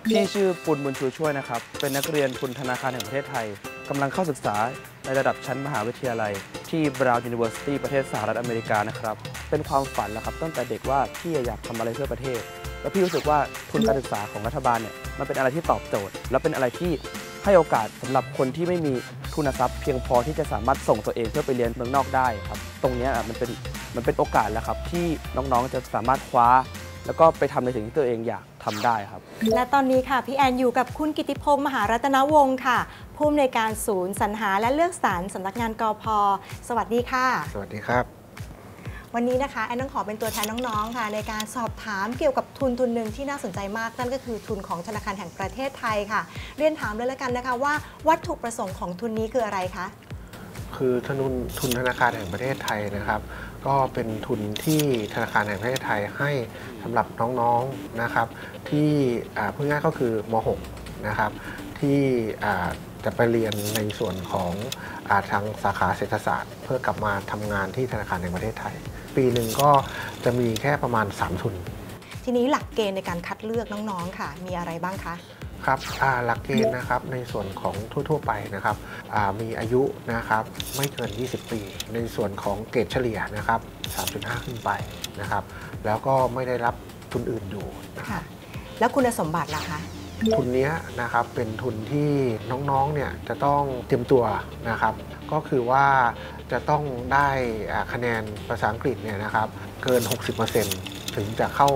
พี่ชื่อปุณบุญชูช่วยนะครับเป็นนักเรียนทุนธนาคารแห่งประเทศไทยกำลังเข้าศึกษาในระดับชั้นมหาวิทยาลัย ที่ Brown University ประเทศสหรัฐอเมริกานะครับ เป็นความฝันแล้วครับตั้งแต่เด็กว่าพี่อยากทำอะไรเพื่อประเทศ แล้วพี่รู้สึกว่าทุนการศึกษาของรัฐบาลเนี่ยมันเป็นอะไรที่ตอบโจทย์ และเป็นอะไรที่ให้โอกาสสำหรับคนที่ไม่มีทุนทรัพย์เพียงพอที่จะสามารถส่งตัวเอง เพื่อไปเรียนเมืองนอกได้ครับ ตรงนี้มันเป็นมันเป็นโอกาสแล้วครับที่น้องๆจะสามารถคว้าแล้วก็ไปทำในสิ่งที่ตัวเองอยากทำได้ครับ และตอนนี้ค่ะพี่แอนอยู่กับคุณกิติพงศ์มหารัตนวงศ์ค่ะผู้อำนวยการศูนย์สรรหาและเลือกสรรสำนักงานกอพอสวัสดีค่ะ สวัสดีครับ วันนี้นะคะแอนต้องขอเป็นตัวแทนน้องๆค่ะ ในการสอบถามเกี่ยวกับทุนทุนหนึ่งที่น่าสนใจมาก นั่นก็คือทุนของธนาคารแห่งประเทศไทยค่ะเรียนถามเลยละกันนะคะ ว่า วัตถุประสงค์ของทุนนี้คืออะไรคะคือทุนทุนธนาคารแห่งประเทศไทยนะครับก็เป็นทุนที่ธนาคารแห่งประเทศไทยให้สำหรับน้องๆนะครับ ที่พูดง่ายก็คือม .6 นะครับ ที่จะไปเรียนในส่วนของอทางสาขาเศรษฐศาสตร์ เพื่อกลับมาทำงานที่ธนาคารแห่งประเทศไทย ปีหนึ่งก็จะมีแค่ประมาณ 3 ทุน ทีนี้หลักเกณฑ์ในการคัดเลือกน้องๆค่ะ มีอะไรบ้างคะครับหลักเกณฑ์นะครับ ในส่วนของทั่ว ๆ ไปนะครับ มีอายุนะครับไม่เกิน 20 ปี ในส่วนของเกรดเฉลี่ยนะครับ 3.5 ขึ้นไปนะครับ แล้วก็ไม่ได้รับทุนอื่นดู ค่ะ แล้วคุณสมบัติล่ะคะ ทุนนี้นะครับเป็นทุนที่น้องๆ เนี่ยจะต้องเตรียมตัวนะครับ ก็คือว่าจะต้องได้คะแนนภาษาอังกฤษเนี่ยนะครับเกิน 60%ถึงจะเข้า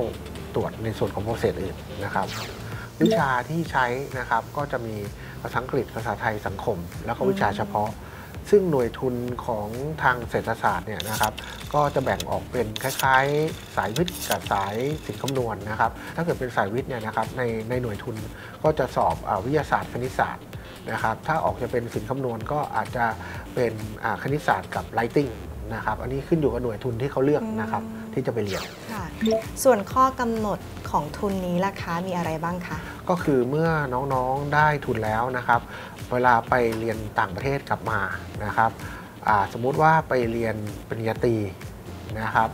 ตรวจในส่วนของโปรเซสอื่นนะครับวิชาที่ใช้นะครับก็จะมีภาษาอังกฤษภาษาไทยสังคม แล้วก็วิชาเฉพาะ ซึ่งหน่วยทุนของทางเศรษฐศาสตร์เนี่ยนะครับ ก็จะแบ่งออกเป็นคล้ายๆสายวิทย์กับสายสิ่งคำนวณนนะครับ ถ้าเกิดเป็นสายวิทย์เนี่ยนะครับในในหน่วยทุน ก็จะสอบอวิทยาศาสตร์ คณิตศาสตร์นะครับ ถ้าออกจะเป็นสินคำนวณก็อาจจะเป็นคณิตศาสตร์กับไลติงนะครับอันนี้ขึ้นอยู่กับหน่วยทุนที่เขาเลือกนะครับที่จะไปเรียนส่วนข้อกำหนดของทุนนี้ล่ะคะมีอะไรบ้างคะ ก็คือเมื่อน้องๆ ได้ทุนแล้วนะครับ เวลาไปเรียนต่างประเทศกลับมานะครับ สมมุติว่าไปเรียนปริญญาตรีนะครับ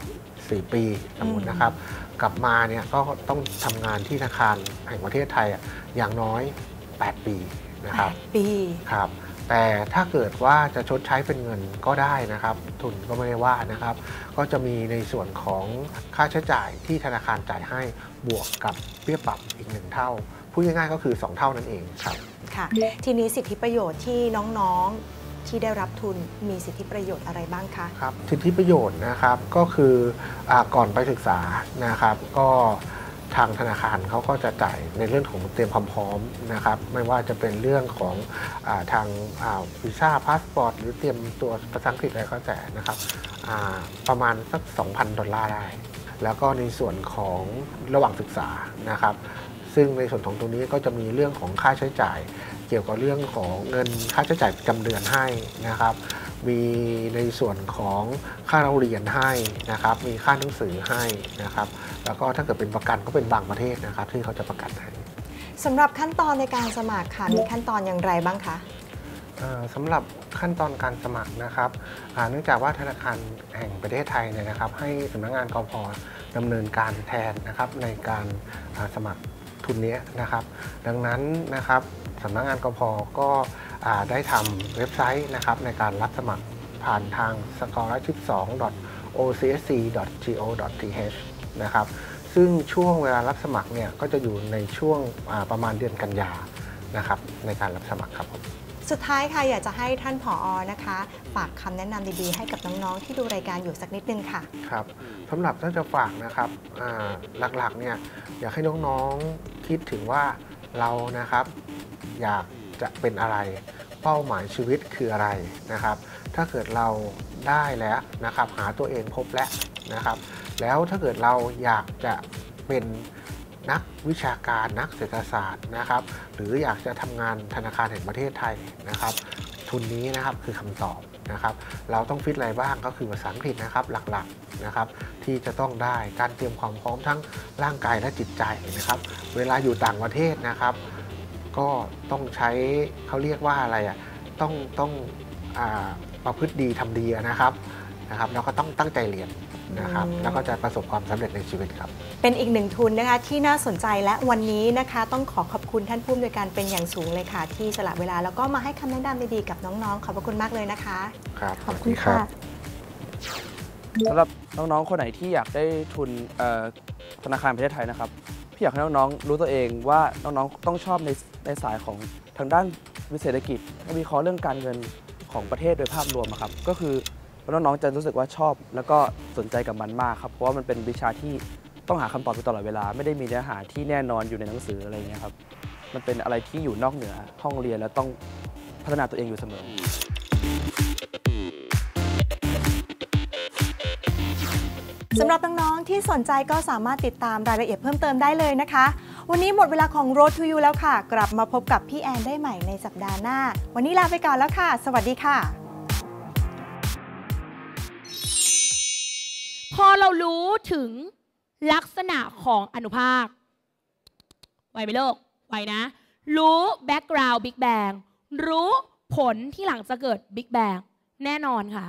สปีสมมตินะครับ กลับมาเนี่ยก็ต้องทำงานที่ธนาคารแห่งประเทศไทยอย่างน้อย 8 ปีนะครับปีครับแต่ถ้าเกิดว่าจะชดใช้เป็นเงินก็ได้นะครับ ทุนก็ไม่ได้ว่านะครับ ก็จะมีในส่วนของค่าใช้จ่ายที่ธนาคารจ่ายให้บวกกับเบี้ยปรับอีกหนึ่งเท่า พูดง่ายๆก็คือ 2 เท่านั่นเองครับค่ะ ทีนี้สิทธิประโยชน์ที่น้องๆที่ได้รับทุนมีสิทธิประโยชน์อะไรบ้างคะครับสิทธิประโยชน์นะครับก็คืออก่อนไปศึกษานะครับก็ทางธนาคารเขาก็จะจ่ายในเรื่องของเตรียมความพร้อมนะครับ ไม่ว่าจะเป็นเรื่องของอทางวีซ่าพาสปอร์ตหรือเตรียมตัวภาษาอังกฤษอะไรก็แต่นะครับประมาณสัก2,000ดอลลาร์ได้แล้วก็ในส่วนของระหว่างศึกษานะครับ ซึ่งในส่วนของตรงนี้ก็จะมีเรื่องของค่าใช้จ่าย เกี่ยวกับเรื่องของเงินค่าใช้จ่ายประจำเดือนให้นะครับ มีในส่วนของค่าเราเรียนให้นะครับมีค่าหนังสือให้นะครับแล้วก็ถ้าเกิดเป็นประกันก็เป็นบางประเทศนะครับที่เขาจะประกันให้ สำหรับขั้นตอนในการสมัครค่ะมีขั้นตอนอย่างไรบ้างคะ สำหรับขั้นตอนการสมัครนะครับเนื่องจากว่าธนาคารแห่งประเทศไทยเนี่ยนะครับ ให้สำนักงงานกพดำเนินการแทนนะครับในการสมัครทุนนี้นะครับ ดังนั้นนะครับสำนักงงานกพก็ได้ทำเว็บไซต์นะครับในการรับสมัครผ่านทาง s c o r e 1 2 ocsc.go.th นะครับซึ่งช่วงเวลารับสมัครเนี่ยก็จะอยู่ในช่วงประมาณเดือนกันยานะครับในการรับสมัครครับผมสุดท้ายค่ะอยากจะให้ท่านผออนะคะ ฝากคำแนะนำดีๆ ให้กับน้องๆที่ดูรายการอยู่สักนิดนึงค่ะครับสำหรับท่านจะฝากนะครับหลักๆเนี่ยอยากให้น้องๆคิดถึงว่าเรานะครับ อยากจะเป็นอะไรเป้าหมายชีวิตคืออะไรนะครับ ถ้าเกิดเราได้แล้วนะครับ หาตัวเองพบแล้วนะครับแล้วถ้าเกิดเราอยากจะเป็นนักวิชาการนักเศรษฐศาสตร์นะครับ หรืออยากจะทำงานธนาคารแห่งประเทศไทยนะครับ ทุนนี้นะครับคือคำตอบนะครับ เราต้องฟิตอะไรบ้างก็คือภาษาอังกฤษนะครับหลักๆนะครับ ที่จะต้องได้การเตรียมความพร้อมทั้งร่างกายและจิตใจนะครับ เวลาอยู่ต่างประเทศนะครับ ก็ต้องใช้เขาเรียกว่าอะไรอ่ะต้องต้องอประพฤติดีทำดีนะครับนะครับแล้วก็ต้องตั้งใจเรียนนะครับแล้วก็จะประสบความสำเร็จในชีวิตครับ เป็นอีกหนึ่งทุนนะคะที่น่าสนใจและวันนี้นะคะต้องขอขอบคุณท่านผู้อำนวยการเป็นอย่างสูงเลยค่ะที่สละเวลาแล้วก็มาให้คำแนะนำดีๆกับน้องๆ ขอบพระคุณมากเลยนะคะครับขอบคุณค่ะสำหรับน้องๆ คนไหนที่อยากได้ทุนธนาคารประเทศไทยนะครับพี่อยากให้น้องๆ รู้ตัวเองว่าน้องๆต้องชอบในในสายของทางด้านวิเศรษฐกิจวิเคราะห์เรื่องการเงินของประเทศโดยภาพรวมครับก็คือน้องๆ จะรู้สึกว่าชอบแล้วก็สนใจกับมันมากครับ เพราะว่ามันเป็นวิชาที่ต้องหาคำตอบอยู่ตลอดเวลาไม่ได้มีเนื้อหาที่แน่นอนอยู่ในหนังสืออะไรเงี้ยครับ มันเป็นอะไรที่อยู่นอกเหนือห้องเรียนแล้วต้องพัฒนาตัวเองอยู่เสมอสำหรับน้องๆ ที่สนใจก็สามารถติดตามรายละเอียดเพิ่มเติมได้เลยนะคะ วันนี้หมดเวลาของ Road to You แล้วค่ะ กลับมาพบกับพี่แอนได้ใหม่ในสัปดาห์หน้า วันนี้ลาไปก่อนแล้วค่ะ สวัสดีค่ะพอเรารู้ถึงลักษณะของอนุภาคไวไหมโลกไวนะ รู้แบ็กกราวด์บิ๊กแบงรู้ผลที่หลังจะเกิดบิ๊กแบงแน่นอนค่ะ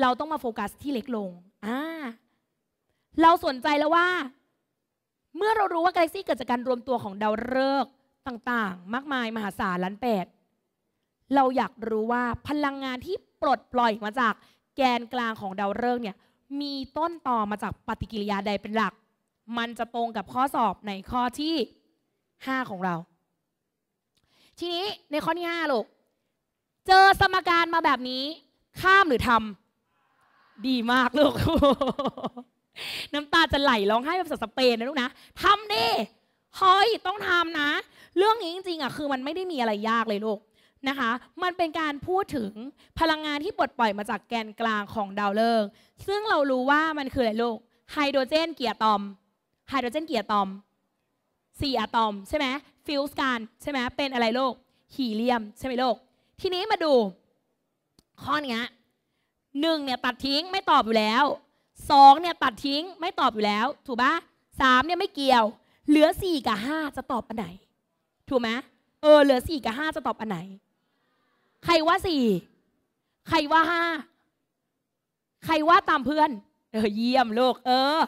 เราต้องมาโฟกัสที่เล็กลงอ่าเราสนใจแล้วว่า เมื่อเรารู้ว่ากาแล็กซี่เกิดจากการรวมตัวของดาวฤกษ์ต่างๆ มากมายมหาศาลล้านแปด เราอยากรู้ว่า พลังงานที่ปลดปล่อยมาจากแกนกลางของดาวฤกษ์เนี่ยมีต้นต่อมาจากปฏิกิริยาใดเป็นหลัก มันจะตรงกับข้อสอบในข้อที่ 5 ของเรา ทีนี้ในข้อที่5ลูก เจอสมการมาแบบนี้ ข้ามหรือทำ ดีมาก ลูก น้ำตาจะไหลร้องไห้แบบสเปนนะลูกนะ ทำดิเฮ้ยต้องทำนะ เรื่องนี้จริงๆอ่ะคือมันไม่ได้มีอะไรยากเลยลูกนะคะมันเป็นการพูดถึงพลังงานที่ปลดปล่อยมาจากแกนกลางของดาวฤกษ์ซึ่งเรารู้ว่ามันคืออะไรลูกไฮโดรเจนกี่อะตอม ไฮโดรเจนกี่อะตอมสี่อะตอมใช่ไหมฟิวส์การใช่ไหมเป็นอะไรโลกฮีเลียมใช่ไหมโลกทีนี้มาดูข้อนี้หนึ่งเนี่ยตัดทิ้งไม่ตอบอยู่แล้วสองเนี่ยตัดทิ้งไม่ตอบอยู่แล้ว ถูกปะสามเนี่ยไม่เกี่ยว เหลือสี่กับห้าจะตอบอันไหนถูกไหมเออเหลือสี่กับห้าจะตอบอันไหนใครว่าสี่ใครว่าห้าใครว่าตามเพื่อนเออเยี่ยมลูกเออ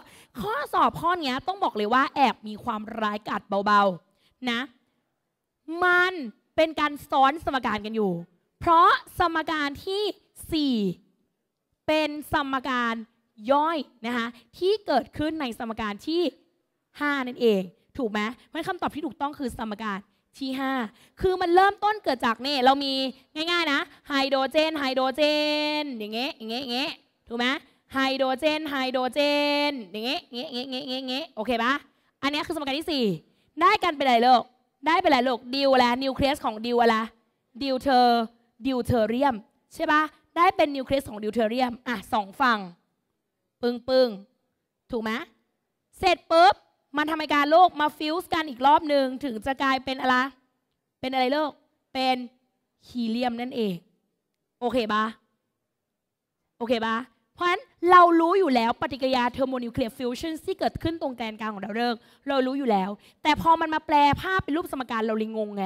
ข้อสอบข้อนี้ต้องบอกเลยว่าแอบมีความร้ายกาจเบาๆนะ มันเป็นการซ้อนสมการกันอยู่ เพราะสมการที่ 4 เป็นสมการย่อยนะคะที่เกิดขึ้นในสมการที่ 5 นั่นเอง ถูกไหมเพราะคำตอบที่ถูกต้องคือสมการที่5คือมันเริ่มต้นเกิดจากนี่เรามีง่าย ๆนะไฮโดรเจนไฮโดรเจนอย่างเงี้ยอย่างเงี้ยอย่างเงี้ยถูกไหมไฮโดรเจนไฮโดรเจนอย่างเงี้ยเงี้ยเงี้ยเงี้ยงเงี้ยโอเคปะอันนี้คือสมการที่ 4 ได้กันไปไหนลูกได้ไปไหนลูกดิวแล้วนิวเคลียสของดิวอะไรดิวเทอร์ดิวเทอเรียมใช่ปะได้เป็นนิวเคลียสของดิวเทอเรียมอ่ะสองฝั่งปึ้งปึ้งถูกไหมเสร็จปุ๊บมันทำให้การโลกมาฟิวส์กันอีกรอบหนึ่งถึงจะกลายเป็นอะไร เป็นอะไรโลก เป็นฮีเลียมนั่นเอง โอเคปะโอเคปะ เพราะฉะนั้นเรารู้อยู่แล้วปฏิกิริยาเทอร์โมนิวเคลียร์ฟิวชันที่เกิดขึ้นตรงแกนกลางของดาวฤกษ์เรารู้อยู่แล้ว แต่พอมันมาแปลภาพเป็นรูปสมการเราลิงงไง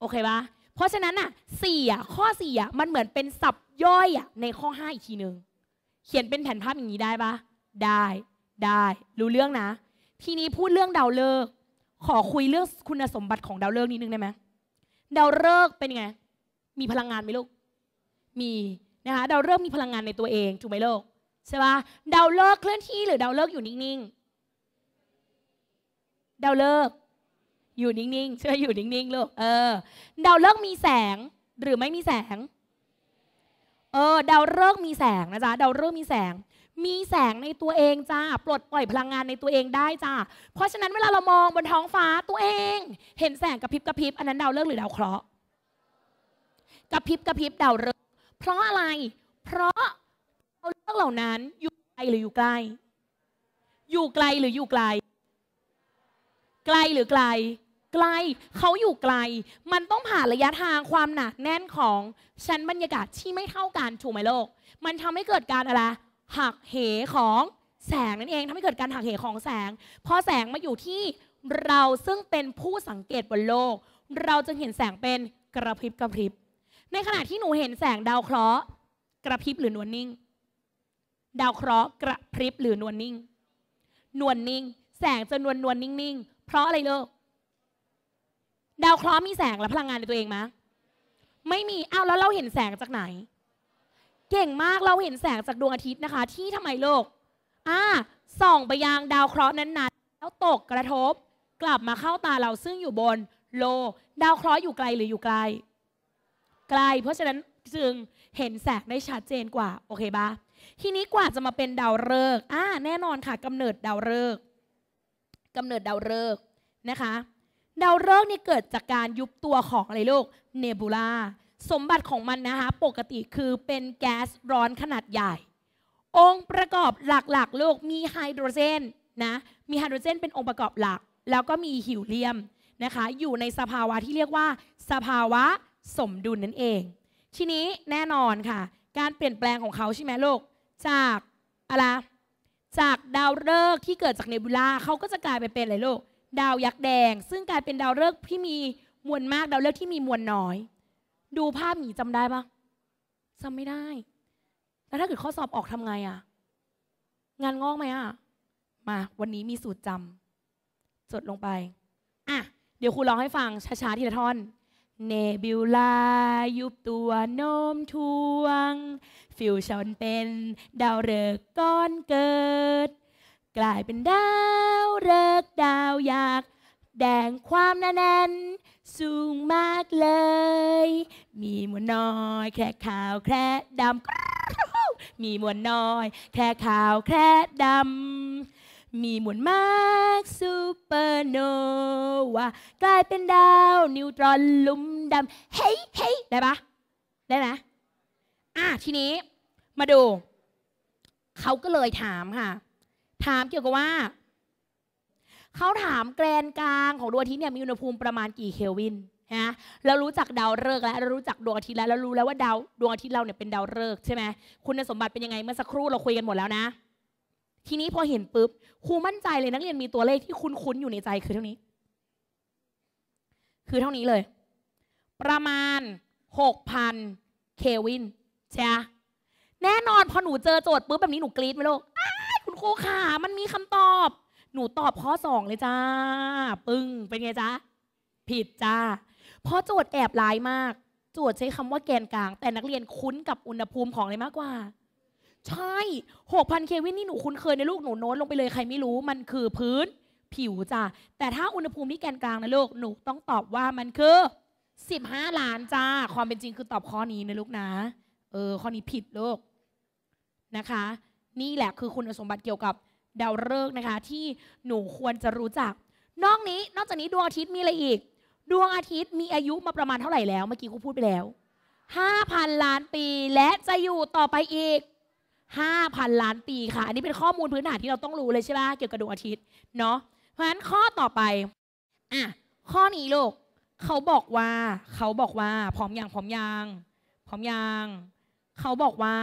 โอเคปะเพราะฉะนั้นอ่ะสี่อ่ะข้อสี่อ่ะมันเหมือนเป็นสับย่อยอ่ะในข้อห้าอีกทีหนึ่งเขียนเป็นแผนภาพอย่างนี้ได้ปะได้ได้ รู้เรื่องนะทีนี้พูดเรื่องดาวฤกษ์ขอคุยเรื่องคุณสมบัติของดาวฤกษ์นิดนึงได้ไหมดาวฤกษ์เป็นไงมีพลังงานไหมลูก มีนะคะดาวฤกษ์มีพลังงานในตัวเอง ถูกไหมลูกใช่ปะดาวฤกษ์เคลื่อนที่หรือ ดาวฤกษ์อยู่นิ่งๆดาวฤกษ์อยู่นิ่งๆใช่ไหมอยู่นิ่งๆลูกเออดาวฤกษ์มีแสง หรือไม่มีแสง เออ ดาวฤกษ์มีแสงนะจ๊ะดาวฤกษ์มีแสงมีแสงในตัวเองจ้าปลดปล่อยพลังงานในตัวเองได้จ้าเพราะฉะนั้นเวลาเรามองบนท้องฟ้าตัวเอง เห็นแสงกระพริบกระพริบอันนั้นดาวเลอกหรือดาวเคราะห์กระพริบกระพริบดาวเลอกเพราะอะไร เพราะดาวเลอกเหล่านั้นอยู่ไกลหรืออยู่ใกล้อยู่ไกลหรืออยู่ไกล ไกลหรือไกล ไกลเขาอยู่ไกล มันต้องผ่านระยะทางความหนักแน่นของชั้นบรรยากาศที่ไม่เท่ากันถูกไหมโลก มันทำให้เกิดการอะไรหักเหของแสงนั่นเองทำให้เกิดการหักเหของแสงพอแสงมาอยู่ที่เราซึ่งเป็นผู้สังเกตบนโลก เราจึงเห็นแสงเป็นกระพริบกระพริบ ในขณะที่หนูเห็นแสงดาวเคราะห์กระพริบหรือนวลนิ่ง ดาวเคราะห์กระพริบหรือนวลนิ่ง นวลนิ่ง แสงจะนวลนวลนิ่งนิ่งเพราะอะไรเลิกดาวเคราะห์มีแสงและพลังงานในตัวเองไหมไม่มี อ้าวแล้วเราเห็นแสงจากไหนเก่งมากเราเห็นแสงจากดวงอาทิตย์นะคะ ที่ทำไมโลกอ่าส่องไปยังดาวเคราะห์นั้นๆ แล้วตกกระทบ กลับมาเข้าตาเราซึ่งอยู่บน โลกดาวเคราะห์อยู่ไกลหรืออยู่ไกลไกลเพราะฉะนั้นจึงเห็นแสงได้ชัดเจนกว่าโอเคปะทีนี้กว่าจะมาเป็นดาวฤกษ์อ่าแน่นอนค่ะ กำเนิดดาวฤกษ์กำเนิดดาวฤกษ์นะคะดาวฤกษ์นี่เกิดจากการยุบตัวของอะไรลูกเนบูลาสมบัติของมันนะคะปกติคือเป็นแก๊สร้อนขนาดใหญ่ องค์ประกอบหลักๆ โลกมีไฮโดรเจนนะมีไฮโดรเจนเป็นองค์ประกอบหลัก แล้วก็มีฮิวเลียมนะคะอยู่ในสภาวะที่เรียกว่า สภาวะสมดุลนั่นเอง ทีนี้แน่นอนค่ะการเปลี่ยนแปลงของเขาใช่ไหมโลกจากอะไรจากดาวฤกษ์ที่เกิดจากเนบูล่าเขาก็จะกลายไปเป็นอะไรโลกดาวยักษ์แดง ซึ่งกลายเป็นดาวฤกษ์ที่มีมวลมากดาวฤกษ์ที่มีมวลน้อยดูภาพหนีจำได้ปะจำไม่ได้ แล้วถ้าเกิดข้อสอบออกทำไงอะงานงอกไหมอะมา วันนี้มีสูตรจำ จดลงไปอ่ะเดี๋ยวครูร้องให้ฟังช้าๆ ทีละท่อนเนบิวลายุบตัวโน้มทวง ฟิวชอนเป็น ดาวฤกษ์ก้อนเกิด กลายเป็นดาวฤกษ์ดาวอยาก แดงความแน่นสูงมากเลย มีมวลน้อย แค่ขาวแค่ดำ มีมวลน้อย แค่ขาว แค่ดำมีมวลมากซูเปอร์โนวากลายเป็นดาว นิวตรอนลุ่มดำเฮ้ยเฮ้ยได้ปะได้ไหมอ่ะทีนี้มาดู เขาก็เลยถามค่ะ ถามเกี่ยวกับว่าเขาถามแกนกลางของดวงอาทิตย์เนี่ยมีอุณหภูมิประมาณกี่เคลวินนะเรารู้จักดาวฤกษ์แล้วเรารู้จักดวงอาทิตย์แล้วเรารู้แล้วว่าดาวดวงอาทิตย์เราเนี่ยเป็นดาวฤกษ์ใช่ไหมคุณสมบัติเป็นยังไง เมื่อสักครู่เราคุยกันหมดแล้วนะ ทีนี้พอเห็นปุ๊บครูมั่นใจเลยนักเรียนมีตัวเลขที่คุณคุ้นอยู่ในใจคือเท่านี้ คือเท่านี้เลย ประมาณหกพันเควินใช่ไหมแน่นอนพอหนูเจอโจทย์ปุ๊บแบบนี้หนูกรี๊ดไหมลูกคุณครูขามันมีคำตอบหนูตอบข้อสองเลยจ้า ปึ้งเป็นไงจ้าผิดจ้าเพราะโจทย์แอบร้ายมากโจทย์ใช้คำว่าแกนกลาง แต่นักเรียนคุ้นกับอุณหภูมิของอะไรมากกว่า ใช่ 6,000เควินนี่หนูคุ้นเคยในลูกหนูโน้ตลงไปเลยใครไม่รู้มันคือพื้น ผิวจ้าแต่ถ้าอุณหภูมิที่แกนกลางนะลูกหนูต้องตอบว่ามันคือ 15ล้านจ้าความเป็นจริงคือตอบข้อนี้นะลูกนะเออข้อนี้ผิดลูกนะคะ นี่แหละคือคุณสมบัติเกี่ยวกับดาวฤกษ์นะคะที่หนูควรจะรู้จัก นอกนี้ นอกจากนี้ดวงอาทิตย์มีอะไรอีก ดวงอาทิตย์มีอายุมาประมาณเท่าไหร่แล้วเมื่อกี้ครูพูดไปแล้ว5,000ล้านปีและจะอยู่ต่อไปอีก5,000ล้านปีค่ะอันนี้เป็นข้อมูลพื้นฐานที่เราต้องรู้เลยใช่ไหมเกี่ยวกับดวงอาทิตย์เนาะเพราะฉะนั้นข้อต่อไปอ่ะข้อนี้ลูกเขาบอกว่า เขาบอกว่า พร้อมยางพร้อมยางพร้อมยาง เขาบอกว่า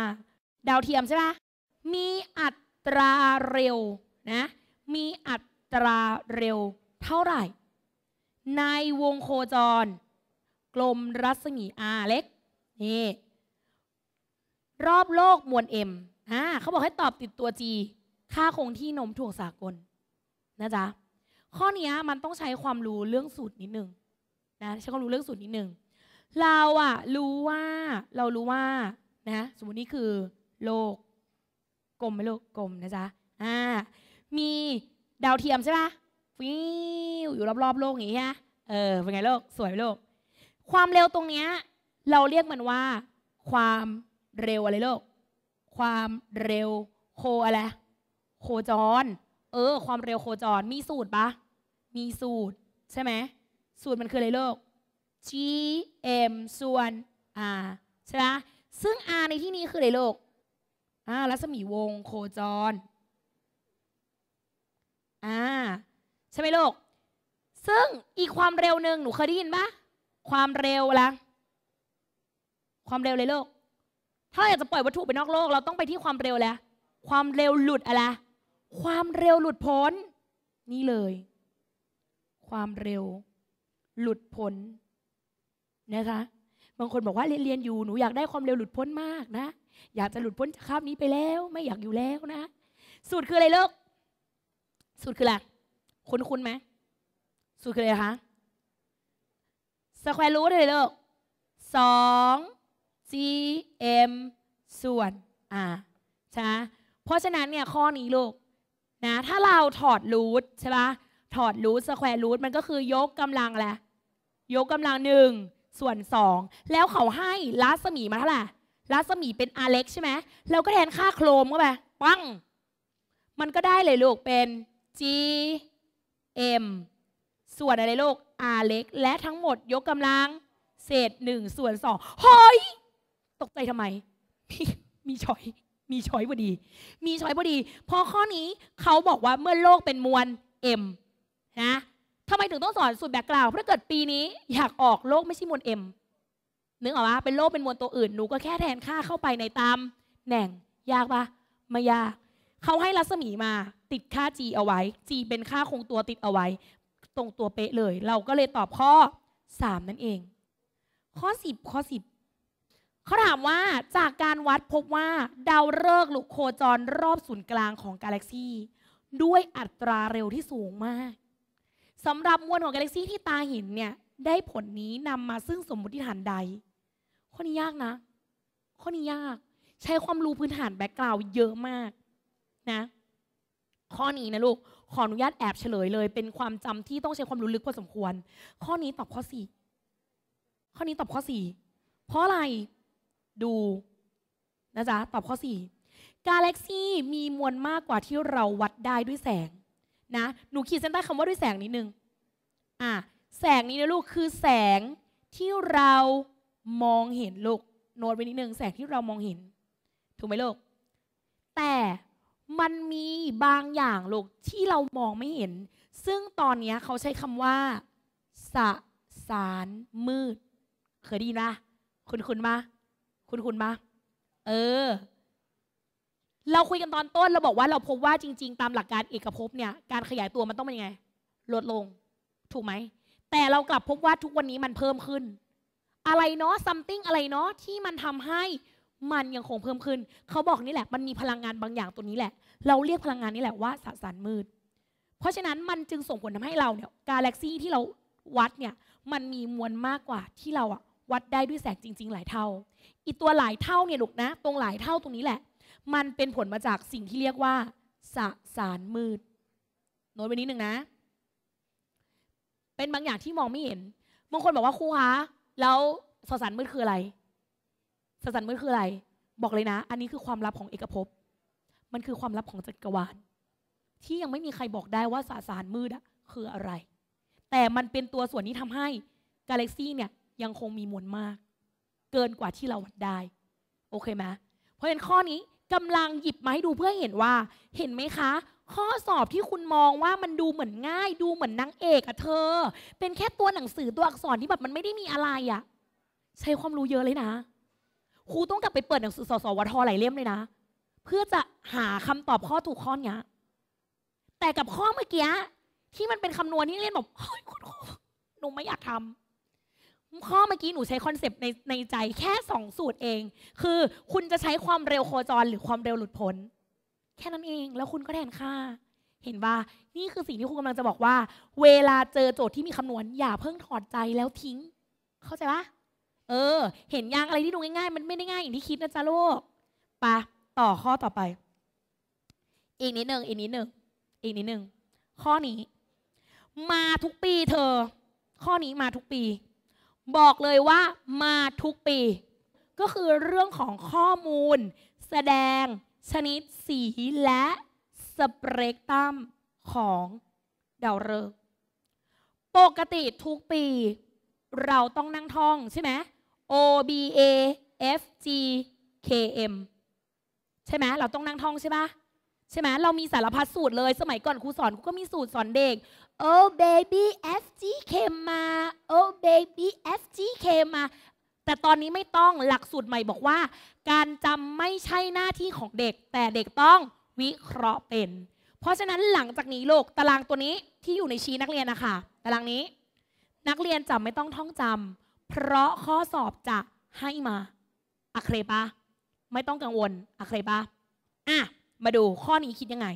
ดาวเทียมใช่ไหมมีอัตราเร็วนะมีอัตราเร็ว เท่าไหร่ ในวงโคจร กลมรัศมี r เล็ก นี่ รอบโลกมวล m อ่าเขาบอกให้ตอบติดตัว g ค่าคงที่นมถ่วงสากลนะจ๊ะข้อนี้มันต้องใช้ความรู้เรื่องสูตรนิดนึงนะใช้ความรู้เรื่องสูตรนิดนึงเราอะรู้ว่าเรารู้ว่านะสมมตินี่คือ โลกกลมไหมลูกกลมนะจ๊ะอ่ามีดาวเทียมใช่ปะฟิวอยู่รอบๆโลกอย่างงี้ฮะเออเป็นไงโลกสวยโลก ความเร็วตรงเนี้ยเราเรียกมันว่า ความเร็วอะไรโลก ความเร็วโคอะไรโคจรเออ ความเร็วโคจร มีสูตรปะมีสูตรใช่ไหมสูตรมันคืออะไรโลก g m ส่วน r ใช่ไหมซึ่ง r ในที่นี้คืออะไรโลกอ่ารัศมีวงโคจรอ่าใช่ไหมลูกซึ่งอีกความเร็วหนึ่งหนูเคยได้ยินปะความเร็วละความเร็วเลยลูกถ้าเราอยากจะปล่อยวัตถุไปนอกโลกเราต้องไปที่ความเร็วแล้วความเร็วหลุด อะไรความเร็วหลุดพ้น นี่เลย ความเร็วหลุดพ้นนะคะ บางคนบอกว่าเรียนอยู่หนูอยากได้ความเร็วหลุดพ้นมากนะอยากจะหลุดพ้นจากคาบนี้ไปแล้วไม่อยากอยู่แล้วนะสูตรคืออะไรเลิกสูตรคืออะไรคุณคุณไหม สูตรคืออะไรคะสแควร์รูทเลยเลิกสอง gm ส่วน r ใช่เพราะฉะนั้นเนี่ยข้อนี้ลูกนะถ้าเราถอดรูทใช่ปะถอดรูทสแควร์รูทมันก็คือยกกำลังแหละยกกำลังหนึ่งส่วนสองแล้วเขาให้รัศมีมาเท่าไหร่รัศมีเป็นอาเล็กใช่ไหมเราก็แทนค่าโครมเข้าไปปังมันก็ได้เลยลูกเป็น G M ส่วนอะไรลูกาเล็กและทั้งหมดยกกำลัง เศษหนึ่งส่วนสองเฮ้ยตกใจทำไม มีช้อยมีช้อยพอดี มีช้อยพอดี พอข้อนี้เขาบอกว่าเมื่อโลกเป็นมวล M นะทำไมถึงต้องสอนสูตรแบกกล่าวเพราะเกิดปีนี้ อยากออกโลกไม่ใช่มวล M นึกออกปะเป็นโลกเป็นมวลตัวอื่นหนูก็แค่แทนค่าเข้าไปในตาม แหน่ง ยากปะไม่ยากเขาให้รัศมีมา ติดค่า g เอาไว้ g เป็นค่าคงตัวติดเอาไว้ ตรงตัวเป๊ะเลย เราก็เลยตอบข้อ 3 นั่นเอง ข้อ 10 ข้อ 10เขาถามว่าจากการวัดพบว่าดาวฤกษ์หลุโคจรรอบศูนย์กลางของกาแล็กซีด้วยอัตราเร็วที่สูงมากสำหรับมวลของกาแล็กซีที่ตาเห็นเนี่ยได้ผลนี้นำมาซึ่งสมมติฐานใดข้อนี้ยากนะ ข้อนี้ยากใช้ความรู้พื้นฐานแบ็กกราวด์เยอะมากนะ ข้อนี้นะลูกขออนุญาตแอบเฉลยเลย เป็นความจำที่ต้องใช้ความรู้ลึกพอสมควร ข้อนี้ตอบข้อสี่ข้อนี้ตอบข้อสี่เพราะอะไรดู นะจ๊ะ ตอบข้อสี่กาแล็กซี่มีมวลมากกว่าที่เราวัดได้ด้วยแสงนะหนูขีดเส้นใต้คำว่าด้วยแสงนิดนึงอ่ะแสงนี้นะลูกคือแสงที่เรามองเห็นลูกโน้ตไว้นิดนึงแสงที่เรามองเห็น ถูกไหมลูกแต่มันมีบางอย่างลูกที่เรามองไม่เห็น ซึ่งตอนนี้เขาใช้คำว่า สสารมืด เคยได้ยินะคุณคุณมาคุณคุณมาเออ เราคุยกันตอนต้นเราบอกว่าเราพบว่าจริง ๆ ตามหลักการเอกภพเนี่ย การขยายตัวมันต้องเป็นยังไงลดลง ถูกไหมแต่เรากลับพบว่าทุกวันนี้มันเพิ่มขึ้นอะไรเนาะซัมติงอะไรเนาะที่มันทำให้มันยังคงเพิ่มขึ้น เขาบอกนี่แหละ มันมีพลังงานบางอย่างตัวนี้แหละ เราเรียกพลังงานนี้แหละว่าสสารมืด เพราะฉะนั้นมันจึงส่งผลทำให้เราเนี่ย กาแล็กซี่ที่เราวัดเนี่ย มันมีมวลมากกว่าที่เราอะวัดได้ด้วยแสงจริง ๆหลายเท่าอีตัวหลายเท่าเนี่ยลูกนะ ตรงหลายเท่าตรงนี้แหละ มันเป็นผลมาจากสิ่งที่เรียกว่าสสารมืดโน้ตไว้นิดนึงนะ เป็นบางอย่างที่มองไม่เห็นบางคนบอกว่าครูคะแล้วสสารมืดคืออะไร สสารมืดคืออะไร บอกเลยนะ อันนี้คือความลับของเอกภพ มันคือความลับของจักรวาล ที่ยังไม่มีใครบอกได้ว่าสสารมืดคืออะไร แต่มันเป็นตัวส่วนที่ทำให้กาแล็กซี่เนี่ยยังคงมีมวลมากเกินกว่าที่เราวัดได้ โอเคไหมเพราะฉะนั้นข้อนี้กำลังหยิบมาให้ดูเพื่อเห็นว่าเห็นไหมคะข้อสอบที่คุณมองว่ามันดูเหมือนง่ายดูเหมือนนางเอกอะเธอ เป็นแค่ตัวหนังสือตัวอักษรที่แบบมันไม่ได้มีอะไรอะใช้ความรู้เยอะเลยนะครูต้องกลับไปเปิดหนังสือสสวทหลายเล่มเลยนะเพื่อจะหาคำตอบข้อถูกข้อนี้แต่กับข้อเมื่อกี้ที่มันเป็นคำนวณที่เล่นบอกเฮ้ยคุณครูหนูไม่อยากทำ ข้อเมื่อกี้หนูใช้คอนเซปต์ในในใจแค่สองสูตรเอง คือคุณจะใช้ความเร็วโคจร หรือความเร็วหลุดพ้นแค่นั้นเองแล้วคุณก็แทนค่าเห็นว่านี่คือสิ่งที่คุณกำลังจะบอกว่า เวลาเจอโจทย์ที่มีคำนวณอย่าเพิ่งถอดใจแล้วทิ้ง เข้าใจปะเออ เห็นยังอะไรที่ดูง่ายๆ มันไม่ได้ง่ายอย่างที่คิดนะจ๊ะลูกปะต่อข้อต่อไป อีกนิดหนึ่งอีกนิดหนึ่งอีกนิดหนึ่งข้อนี้ มาทุกปีเธอข้อนี้มาทุกปี บอกเลยว่า มาทุกปี ก็คือเรื่องของข้อมูล แสดงชนิดสีและสเปกตรัมของดาวฤกษ์ปกติทุกปีเราต้องนั่งท่องใช่ไหม O B A F G K M ใช่ไหม เราต้องนั่งท่องใช่ไหมใช่ไหม เรามีสารพัดสูตรเลย สมัยก่อนครูสอนครูก็มีสูตรสอนเด็ก O baby F G K มา O baby F G K มาแต่ตอนนี้ไม่ต้องหลักสูตรใหม่บอกว่า การจำไม่ใช่หน้าที่ของเด็ก แต่เด็กต้องวิเคราะห์เป็น เพราะฉะนั้นหลังจากนี้โลกตารางตัวนี้ที่อยู่ในชี้นักเรียนนะคะตารางนี้ นักเรียนจำไม่ต้องท่องจำ เพราะข้อสอบจะให้มาอะเครปะ ไม่ต้องกังวลอะเครปะอ่ะมาดูข้อนี้คิดยังไง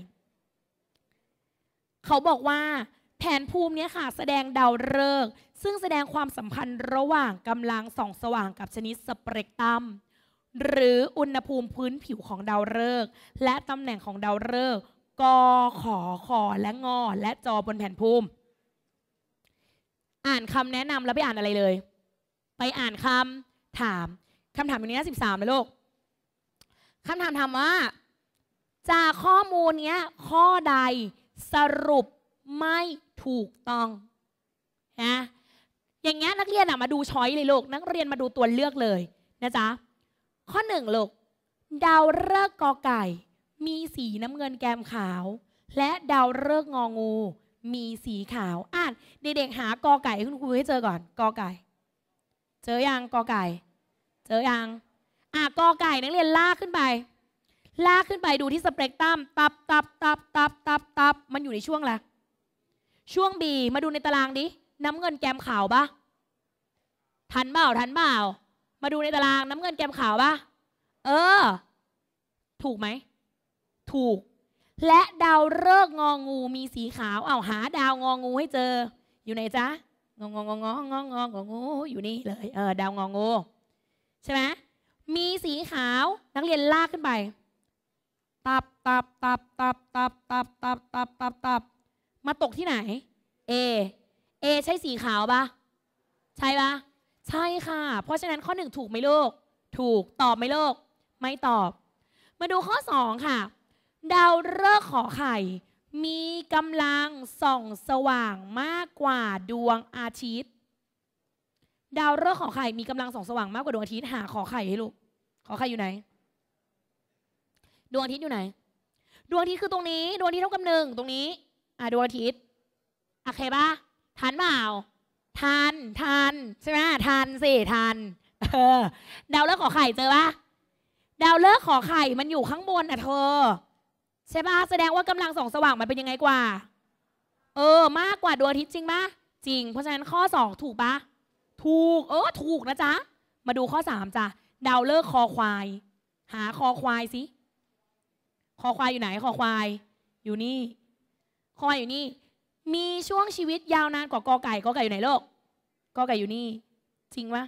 เขาบอกว่าแผนภูมิเนี้ยค่ะ แสดงดาวฤกษซึ่งแสดงความสัมพันธ์ระหว่างกำลังส่องสว่างกับชนิดสเปกตรัมหรืออุณหภูมิพื้นผิวของดาวฤกษ์และตำแหน่งของดาวฤกษ์กอขอขอและงอและจอบนแผ่นภูมิ อ่านคำแนะนำแล้วไปอ่านอะไรเลย ไปอ่านคำถามคำถามอยู่ในหน้า13นะลูกคำถามถามว่า จากข้อมูลนี้ข้อใดสรุปไม่ถูกต้องนะอย่างเงี้ยนักเรียนอะมาดูช้อยเลยลูกนักเรียนมาดูตัวเลือกเลยนะจ๊ะข้อหนึ่งลูกดาวฤกษ์กอไก่มีสีน้ำเงินแกมขาว และดาวฤกษ์งองูมีสีขาวอ่านเด็กๆหากอไก่คุณครูให้เจอก่อนกอไก่ เจอยังกอไก่ เจอยังอ่ะกอไก่นักเรียนลากขึ้นไป ลากขึ้นไปดูที่สเปกตรัมตับตับตับตับตับตับมันอยู่ในช่วงอะไรช่วงบีมาดูในตารางดิน้ำเงินแกมขาวปะทันเปล่าทันเปล่า มาดูในตารางน้ำเงินแกมขาวปะเออ ถูกไหม ถูก และดาวฤกษ์งองูมีสีขาว เอาหา ดาวงองูให้เจอ อยู่ไหนจ๊ะงององององององงูอยู่นี่เลย เออ ดาวงองูใช่ไหม มีสีขาว นักเรียนลากขึ้นไป ตับตับตับตับตับตับตับตับตับตับมาตกที่ไหน A เอใช่สีขาวปะใช่ปะใช่ค่ะ เพราะฉะนั้นข้อหนึ่งถูกไหมลูกถูกตอบไหมลูกไม่ตอบ มาดูข้อสองค่ะ ดาวฤกษ์ขอไข่มีกำลัง ส่องสว่างมากกว่าดวงอาทิตย์ดาวฤกษ์ขอไข่มีกำลังส่องสว่างมากกว่าดวงอาทิตย์หาขอไข่ให้ลูกขอไข่อยู่ไหน ดวงอาทิตย์อยู่ไหน ดวงอาทิตย์คือตรงนี้ดวงอาทิตย์เท่ากับหนึ่งตรงนี้อ่ะดวงอาทิตย์โอเคปะทันเปล่า ทัน ทัน ใช่ไหม ทันสิ ทัน เออดาวเลิกขอไข่เจอปะดาวเลิกขอไข่มันอยู่ข้างบนอ่ะ เธอ ใช่ปะ แสดงว่ากำลังสองสว่างมันเป็นยังไงกว่า เออ มากกว่าดวงอาทิตย์จริงปะจริง เพราะฉะนั้นข้อสองถูกปะ ถูก เออ ถูกนะจ๊ะ มาดูข้อสามจ้ะดาวเลิกคอควาย หาคอควายสิ คอควายอยู่ไหน คอควาย อยู่นี่ คอควายอยู่นี่มีช่วงชีวิตยาวนานกว่ากอไก่กอไก่อยู่ไหนโลกกอไก่อยู่นี่จริงปะ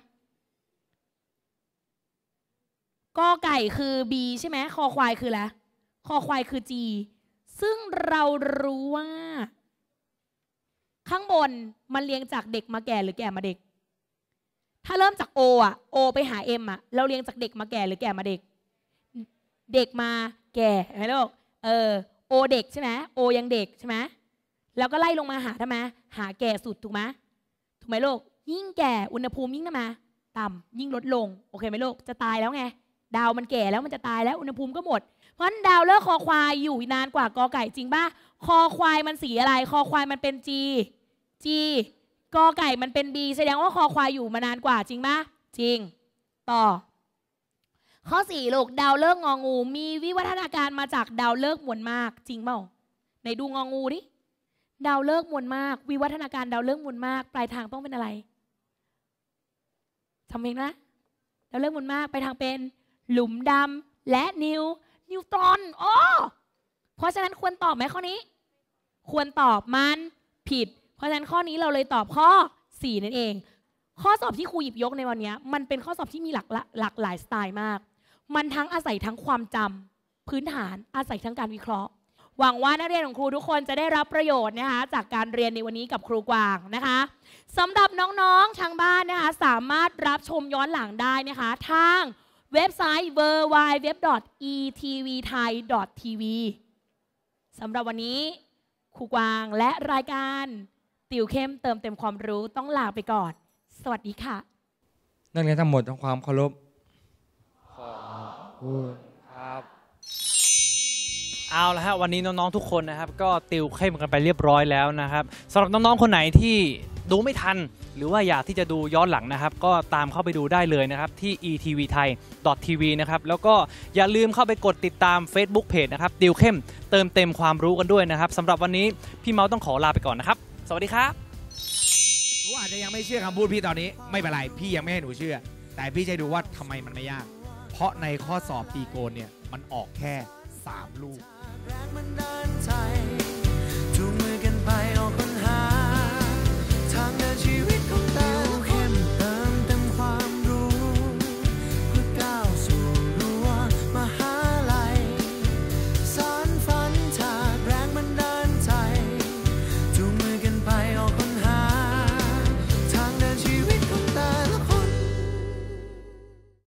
กอไก่คือ B ใช่ไหมคอควายคืออะไรคอควายคือ G ซึ่งเรารู้ว่า ข้างบนมันเรียงจากเด็กมาแก่หรือแก่มาเด็ก ถ้าเริ่มจาก O อ่ะ O ไปหา M อ่ะเราเรียงจากเด็กมาแก่หรือแก่มาเด็ก เด็กมาแก่ไหมลูกเออ O เด็กใช่ไหม O ยังเด็กใช่ไหมแล้วก็ไล่ลงมาหาทำไมหาแก่สุดถูกไหมถูกไหมโลก ยิ่งแก่ อุณหภูมิยิ่งทำไมต่ำยิ่งลดลง โอเคไหมโลกจะตายแล้วไง ดาวมันแก่แล้วมันจะตายแล้ว อุณหภูมิก็หมด เพราะดาวเลิกคอควายอยู่นานกว่ากอไก่จริงป่ะคอควายมันสีอะไร คอควายมันเป็นจีจีกอไก่มันเป็นบีแสดงว่าคอควายอยู่มานานกว่าจริงป่ะจริง ต่อ ข้อสี่ลูกดาวเลิกงองู มีวิวัฒนาการมาจากดาวเลิกมวลมาก จริงเปล่าในดูงองูดิดาวเลิกมวลมาก วิวัฒนาการดาวเลิกมวลมากปลายทางต้องเป็นอะไรทำเองนะดาวเลิกมวลมาก ไปทางเป็นหลุมดำ และนิวนิวตรอนโอ้เพราะฉะนั้นควรตอบไหมข้อนี้ ควรตอบมันผิด เพราะฉะนั้นข้อนี้เราเลยตอบข้อ 4 นั่นเอง ข้อสอบที่ครูหยิบยกในวันนี้มันเป็นข้อสอบที่มีหลากหลากหลายสไตล์มาก มันทั้งอาศัยทั้งความจำ พื้นฐานอาศัยทั้งการวิเคราะห์หวังว่านักเรียนของครูทุกคนจะได้รับประโยชน์นะคะจากการเรียนในวันนี้กับครูกวางนะคะสำหรับน้องๆทางบ้านนะคะสามารถรับชมย้อนหลังได้นะคะ ทางเว็บไซต์ w w w e t v t h a i t v สำหรับวันนี้ครูกวางและรายการติวเข้มเติมเต็มความรู้ต้องลาไปก่อน สวัสดีค่ะ นักเรียนทั้งหมดทั้งความเคารพขอบคุณครับเอาละฮะวันนี้น้องๆทุกคนนะครับ ก็ติวเข้มกันไปเรียบร้อยแล้วนะครับสำหรับน้องๆคนไหนที่ดูไม่ทัน หรือว่าอยากที่จะดูย้อนหลังนะครับ ก็ตามเข้าไปดูได้เลยนะครับที่ etv t h a i .tv นะครับแล้วก็อย่าลืมเข้าไปกดติดตาม Facebook Page นะครับติวเข้มเติมเต็มความรู้กันด้วยนะครับสำหรับวันนี้พี่เมาส์ต้องขอลาไปก่อนนะครับ สวัสดีครับหนูอาจจะยังไม่เชื่อคำพูดพี่ตอนนี้ไม่เป็นไรพี่ยังไม่ให้หนูเชื่อ แต่พี่จะดูว่าทำไมมันไม่ยากเพราะในข้อสอบตีโกนเนี่ยมันออกแค่3ลูกแรงมันดานใจ